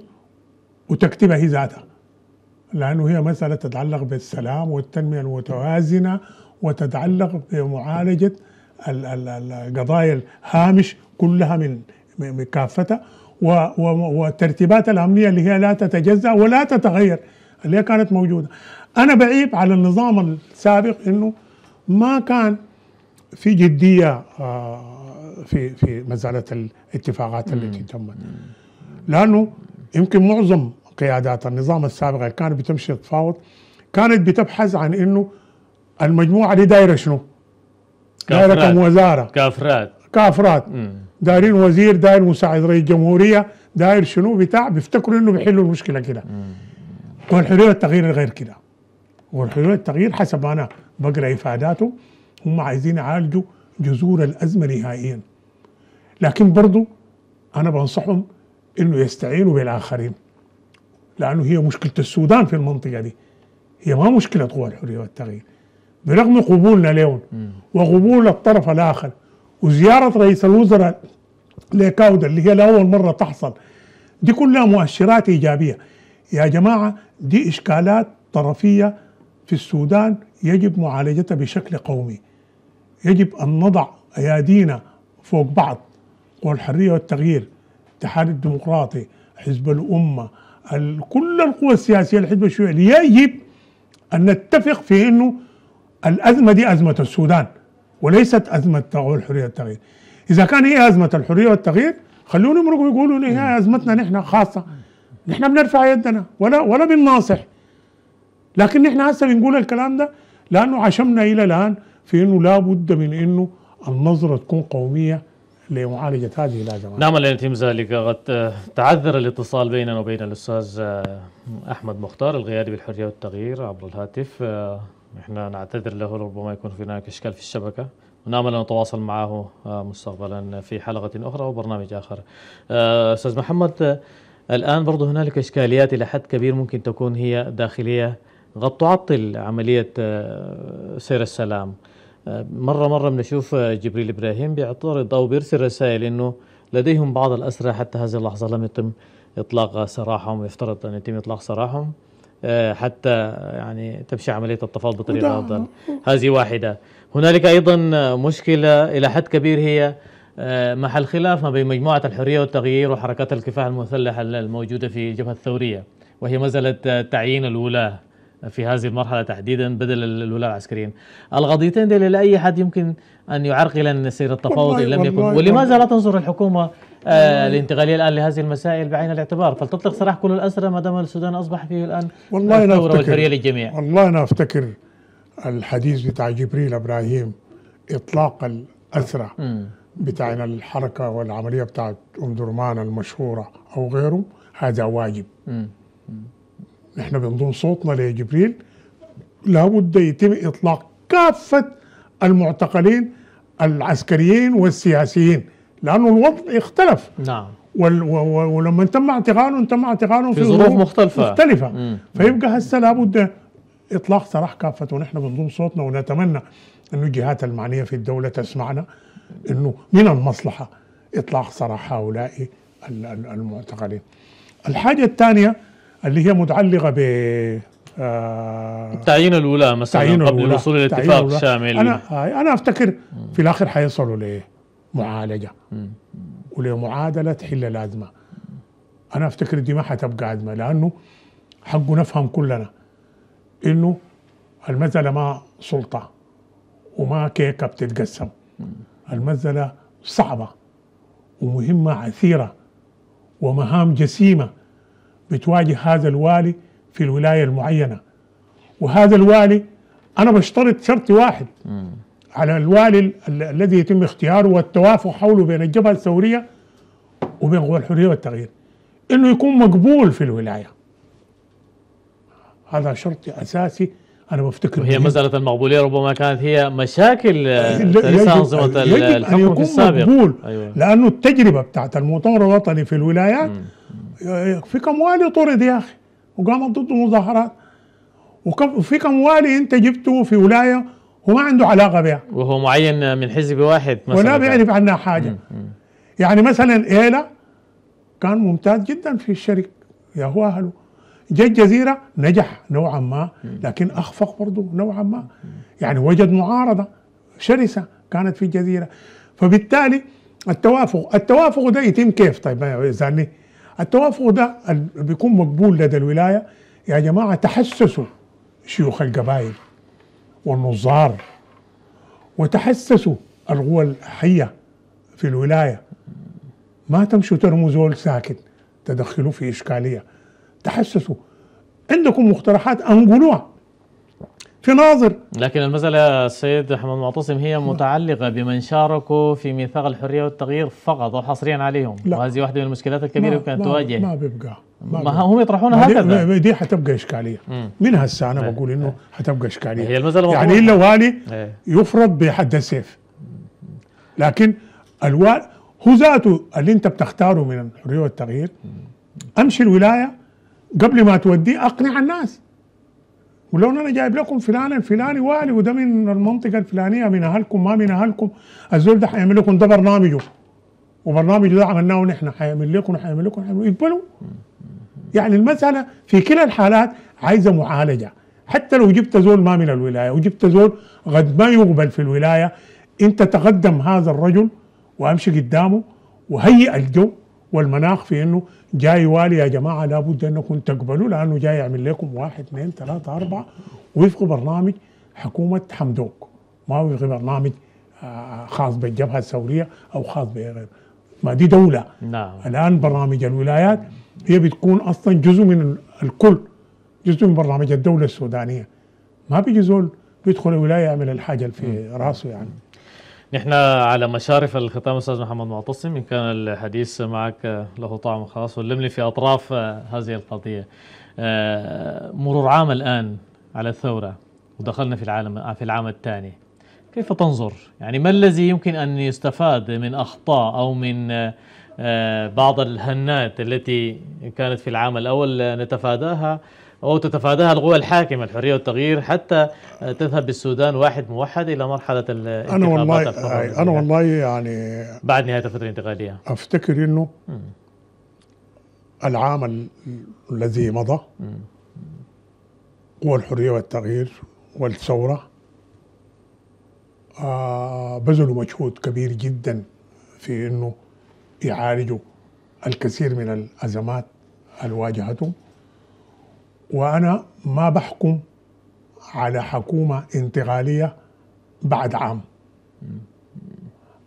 وتكتبها هي ذاتها لأنه هي مسألة تتعلق بالسلام والتنمية المتوازنة وتتعلق بمعالجة القضايا الهامش كلها من كافتها والترتيبات الأمنية اللي هي لا تتجزأ ولا تتغير اللي هي كانت موجودة أنا بعيب على النظام السابق إنه ما كان في جدية آه، في في مسألة الاتفاقات التي تمت لأنه يمكن معظم قيادات النظام السابق اللي كانت بتمشي تفاوض كانت بتبحث عن انه المجموعه دي دايره شنو؟ دايره كم وزاره كافراد كافراد دايرين وزير داير مساعد رئيس جمهوريه داير شنو بتاع بيفتكروا انه بيحلوا المشكله كده والحلول التغيير غير كده والحلول التغيير حسب انا بقرا افاداته هم عايزين يعالجوا جذور الازمه نهائيا لكن برضو انا بنصحهم انه يستعينوا بالاخرين لانه هي مشكله السودان في المنطقه دي هي ما مشكله قوى الحريه والتغيير برغم قبولنا لهم وقبول الطرف الآخر وزيارة رئيس الوزراء لكاودا اللي هي لأول مرة تحصل دي كلها مؤشرات إيجابية يا جماعة دي إشكالات طرفية في السودان يجب معالجتها بشكل قومي يجب أن نضع أيادينا فوق بعض قوى الحرية والتغيير الاتحاد الديمقراطي حزب الأمة كل القوى السياسية الحزب الشيوعي يجب أن نتفق في أنه الأزمة دي أزمة السودان وليست أزمة الحرية والتغيير إذا كان هي أزمة الحرية والتغيير خلونا يمرقوا يقولوا إن هي أزمتنا نحن خاصة نحن بنرفع يدنا ولا ولا بنناصح لكن نحن هسه بنقول الكلام ده لأنه عشمنا إلى الآن في إنه لابد من إنه النظرة تكون قومية لمعالجة هذه الأزمات نعم يتم ذلك قد تعذر الاتصال بيننا وبين الأستاذ أحمد مختار الغيادي بالحرية والتغيير عبر الهاتف احنا نعتذر له ربما يكون في هناك اشكال في الشبكه ونامل ان نتواصل معه آه، مستقبلا في حلقه اخرى وبرنامج اخر. آه، استاذ محمد آه، الان برضه هنالك اشكاليات الى حد كبير ممكن تكون هي داخليه قد تعطل عمليه سير السلام. مره مره بنشوف جبريل ابراهيم بيعترض او بيرسل رسائل انه لديهم بعض الاسرى حتى هذه اللحظه لم يتم اطلاق سراحهم ويفترض ان يتم اطلاق سراحهم. آه، حتى يعني تمشي عملية التفاوض بطريقة نعم. أفضل هذه واحدة هنالك أيضا مشكلة إلى حد كبير هي آه، محل خلاف ما بين مجموعة الحرية والتغيير وحركات الكفاح المسلحة الموجودة في الجبهة الثورية وهي مسألة تعيين الولاة في هذه المرحلة تحديدا بدل الولاء العسكريين القضيتين دي لأي حد يمكن أن يعرقل سير التفاوض إن لم يكن ولماذا لا تنظر الحكومة الانتقالية آه، الآن لهذه المسائل بعين الاعتبار فلتطلق سراح كل الأسرى ما دام السودان أصبح فيه الآن والله أنا أفتكر للجميع والله أنا أفتكر الحديث بتاع جبريل إبراهيم إطلاق الأسرى بتاع الحركة والعملية بتاعت أم درمان المشهورة أو غيره هذا واجب احنا بنضم صوتنا لجبريل لابد يتم اطلاق كافه المعتقلين العسكريين والسياسيين لانه الوضع اختلف نعم وال ولما تم اعتقالهم تم اعتقالهم في, في ظروف مختلفه مختلفه مم. فيبقى هسه لابد اطلاق سراح كافه ونحن بنضم صوتنا ونتمنى انه الجهات المعنيه في الدوله تسمعنا انه من المصلحه اطلاق سراح هؤلاء المعتقلين. الحاجه الثانيه اللي هي متعلقه ب آه، التعيين الاولى مثلا تعيين قبل الوصول الوصول لاتفاق شامل انا انا افتكر في الاخر حيصلوا لمعالجه ولمعادله تحل الازمه انا افتكر دي ما حتبقى ازمه لانه حقه نفهم كلنا انه المزلة ما سلطه وما كيكه بتتقسم المزلة صعبه ومهمه عثيره ومهام جسيمه بتواجه هذا الوالي في الولايه المعينه وهذا الوالي انا بشترط شرط واحد على الوالي الذي يتم اختياره والتوافق حوله بين الجبهه الثوريه وبين قوى الحريه والتغيير انه يكون مقبول في الولايه هذا شرط اساسي انا بفتكر هي مساله المقبوليه ربما كانت هي مشاكل آه، انظمه الحكم في السابق مقبول أيوة. لانه التجربه بتاعت المؤتمر الوطني في الولايات مم. في كم والي طرد يا اخي وقامت ضده مظاهرات وفي كم والي انت جبته في ولايه وما عنده علاقه بها وهو معين من حزب واحد مثلا ولا بيعرف عنها حاجه يعني مثلا ايلا كان ممتاز جدا في الشرك يا هو اهله جا الجزيره نجح نوعا ما لكن اخفق برضه نوعا ما يعني وجد معارضه شرسه كانت في الجزيره فبالتالي التوافق التوافق ده يتم كيف طيب ما التوافق ده بيكون مقبول لدى الولايه يا جماعه تحسسوا شيوخ القبائل والنظار وتحسسوا القوى الحيه في الولايه ما تمشوا ترمزوا ساكت تدخلوا في اشكاليه تحسسوا عندكم مقترحات انقلوها في ناظر لكن المسألة سيد محمد معتصم هي متعلقة بمن شاركوا في ميثاق الحرية والتغيير فقط وحصريا عليهم لا. وهذه واحدة من المشكلات الكبيرة اللي كانت تواجه ما بيبقى ما, ما هم يطرحون هكذا دي, دي حتبقى إشكالية مم. من هسه أنا ايه. بقول إنه إيه. حتبقى إشكالية هي المسألة يعني إلا إيه. والي يفرض بحد السيف لكن الوال هو ذاته اللي أنت بتختاره من الحرية والتغيير مم. أمشي الولاية قبل ما توديه أقنع الناس ولو انا جايب لكم فلان الفلاني والي وده من المنطقه الفلانيه من اهلكم ما من اهلكم الزول ده حيعمل لكم ده برنامجه وبرنامجه ده عملناه نحن حيعمل لكم حيعمل لكم حيعمل يقبلوا يعني المساله في كلا الحالات عايزه معالجه حتى لو جبت زول ما من الولايه وجبت زول قد ما يقبل في الولايه انت تقدم هذا الرجل وامشي قدامه وهيئ الجو والمناخ في انه جاي والي يا جماعه لابد انكم تقبلوا لانه جاي يعمل لكم واحد اثنين ثلاثه اربعه وفق برنامج حكومه حمدوك ما وفق برنامج آه، خاص بالجبهه الثوريه او خاص بغيره ما دي دوله نعم. الان برنامج الولايات هي بتكون اصلا جزء من الكل جزء من برنامج الدوله السودانيه ما بيجي زول بيدخل الولايه يعمل الحاجه اللي في راسه يعني نحن على مشارف الختام استاذ محمد معتصم ان كان الحديث معك له طعم خاص ولملي في اطراف آه، هذه القضيه آه، مرور عام الان على الثوره ودخلنا في العالم آه، في العام الثاني كيف تنظر يعني ما الذي يمكن ان يستفاد من اخطاء او من بعض الهنات التي كانت في العام الاول نتفاداها أو تتفاداها القوى الحاكمة الحرية والتغيير حتى تذهب بالسودان واحد موحد إلى مرحلة الانتخابات أنا والله أنا والله يعني بعد نهاية الفترة الانتقالية أفتكر إنه العام الذي مضى قوى الحرية والتغيير والثورة آه بذلوا مجهود كبير جدا في انه يعالجوا الكثير من الازمات اللي واجهتهم وأنا ما بحكم على حكومة انتقالية بعد عام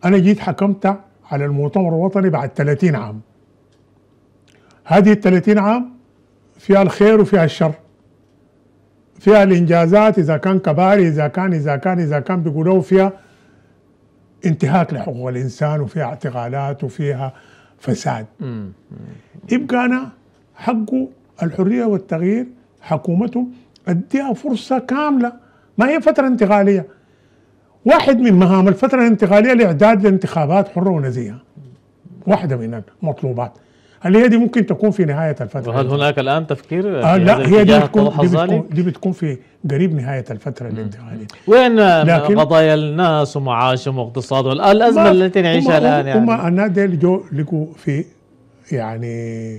أنا جيت حكمت على المؤتمر الوطني بعد 30 عام هذه ال 30 عام فيها الخير وفيها الشر فيها الإنجازات إذا كان كباري إذا كان إذا كان إذا كان بيقولوا فيها انتهاك لحقوق الإنسان وفيها اعتقالات وفيها فساد يبقى أنا حقه الحريه والتغيير حكومتهم اديها فرصه كامله ما هي فتره انتقاليه واحد من مهام الفتره الانتقاليه الاعداد لانتخابات حره ونزيهه واحده من المطلوبات اللي هي دي ممكن تكون في نهاية الفترة وهل هناك الآن تفكير آه لا هي دي بتكون, دي بتكون, دي بتكون في قريب نهاية الفترة الانتقالية وين لكن قضايا الناس ومعاشهم واقتصادهم الأزمة التي نعيشها الآن يعني هم الناس اللي جو لقوا في يعني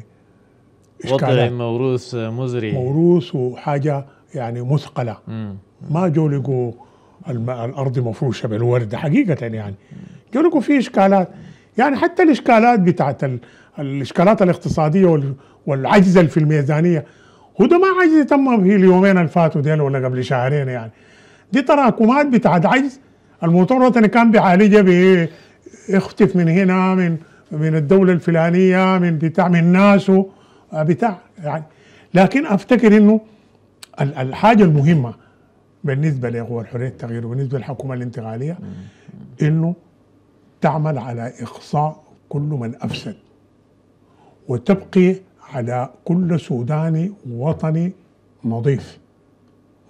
وضع موروث مزري موروث وحاجه يعني مثقله مم. ما جو لقوا الارض مفروشه بالورده حقيقه يعني جو لقوا في اشكالات يعني حتى الاشكالات بتاعت ال... الاشكالات الاقتصاديه وال... والعجز في الميزانيه هو ده ما عجز تم في اليومين اللي فاتوا ديل ولا قبل شهرين يعني دي تراكمات بتاعت عجز الموتور الوطني كان بيعالجها بيختف من هنا من من الدوله الفلانيه من بتاع من ناسه بتاع يعني لكن افتكر انه الحاجه المهمه بالنسبه لقوى الحريه التغيير وبالنسبه للحكومه الانتقاليه انه تعمل على اقصاء كل من افسد وتبقي على كل سوداني وطني نظيف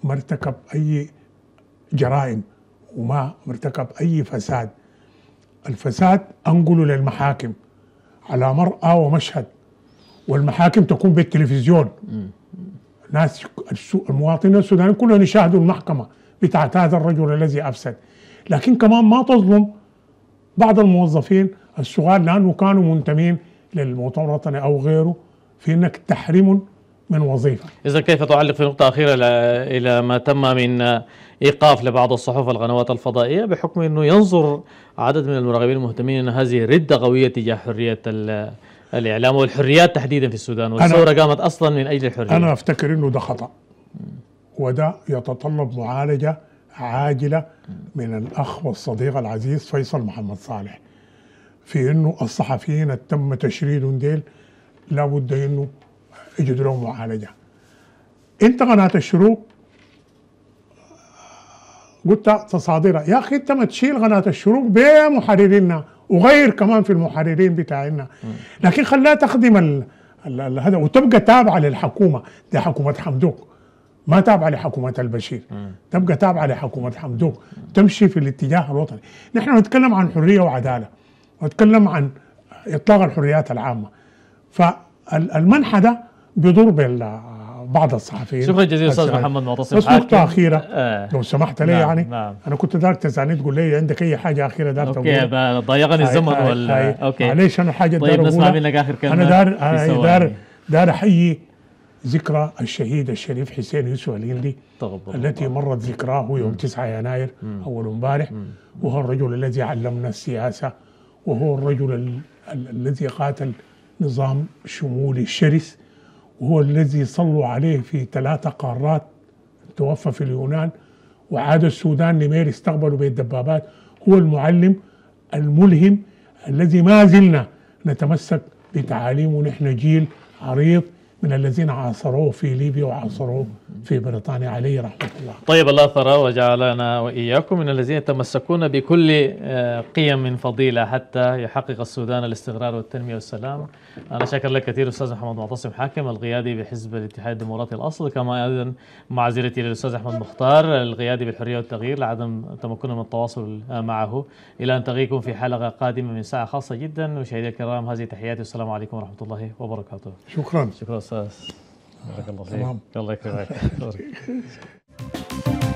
ما ارتكب اي جرائم وما ارتكب اي فساد الفساد انقله للمحاكم على مرأى ومشهد والمحاكم تكون بالتلفزيون الناس المواطنين السودانيين كلهم يشاهدوا المحكمة بتاعت هذا الرجل الذي أفسد لكن كمان ما تظلم بعض الموظفين الصغار لأنه كانوا منتمين للمؤتمر الوطني أو غيره في أنك تحرم من وظيفة إذا كيف تعلق في نقطة أخيرة إلى ما تم من إيقاف لبعض الصحف والقنوات الفضائية بحكم أنه ينظر عدد من المراقبين المهتمين أن هذه ردة قوية تجاه حرية الاعلام والحريات تحديدا في السودان والثوره قامت اصلا من اجل الحريات انا افتكر انه ده خطا وده يتطلب معالجه عاجله من الاخ والصديق العزيز فيصل محمد صالح في انه الصحفيين اللي تم تشريدهم ديل لابد انه يجدوا لهم معالجه انت قناه الشروق قلت تصادرها يا اخي انت ما تشيل قناه الشروق بمحررينها وغير كمان في المحررين بتاعنا لكن خلاها تخدم هذا وتبقى تابعه للحكومه دي حكومه حمدوك ما تابعه لحكومه البشير تبقى تابعه لحكومه حمدوك تمشي في الاتجاه الوطني نحن نتكلم عن حريه وعداله ونتكلم عن اطلاق الحريات العامه فالمنحى ده بيضر بال بعض الصحفيين شكرا جزيلا استاذ محمد معتصم بس نقطة أخيرة آه. لو سمحت لي نعم يعني نعم. أنا كنت دارك تزعلني تقول لي عندك أي حاجة أخيرة دار أوكي ضيقني الزمن ولا أوكي معليش أنا حاجة طيب نسمع منك آخر كلمة أنا دار أنا دار دار أحيي ذكرى الشهيد الشريف حسين يوسف الهندي التي مرت ذكراه يوم 9 يناير مم. أول امبارح وهو الرجل الذي علمنا السياسة وهو الرجل الذي قاتل نظام شمولي الشرس وهو الذي صلوا عليه في ثلاثة قارات توفى في اليونان وعاد السودان لمير استقبلوا بالدبابات هو المعلم الملهم الذي ما زلنا نتمسك بتعاليمه نحن جيل عريض من الذين عاصروه في ليبيا وعاصروه في بريطانيا عليه رحمة الله طيب الله ثرى وجعلنا وإياكم من الذين يتمسكون بكل آه، قيم من فضيلة حتى يحقق السودان الاستقرار والتنمية والسلام أنا شاكر لك كثير أستاذ محمد معتصم حاكم القيادي بحزب الاتحاد الديمقراطي الأصل كما أيضا معذرتي للأستاذ أحمد مختار القيادي بالحرية والتغيير لعدم تمكننا من التواصل معه إلى أن تغيكم في حلقة قادمة من ساعة خاصة جدا مشاهدي الكرام هذه تحياتي والسلام عليكم ورحمة الله وبركاته شكرا شكرا أستاذ Dat kan wel lekker weg.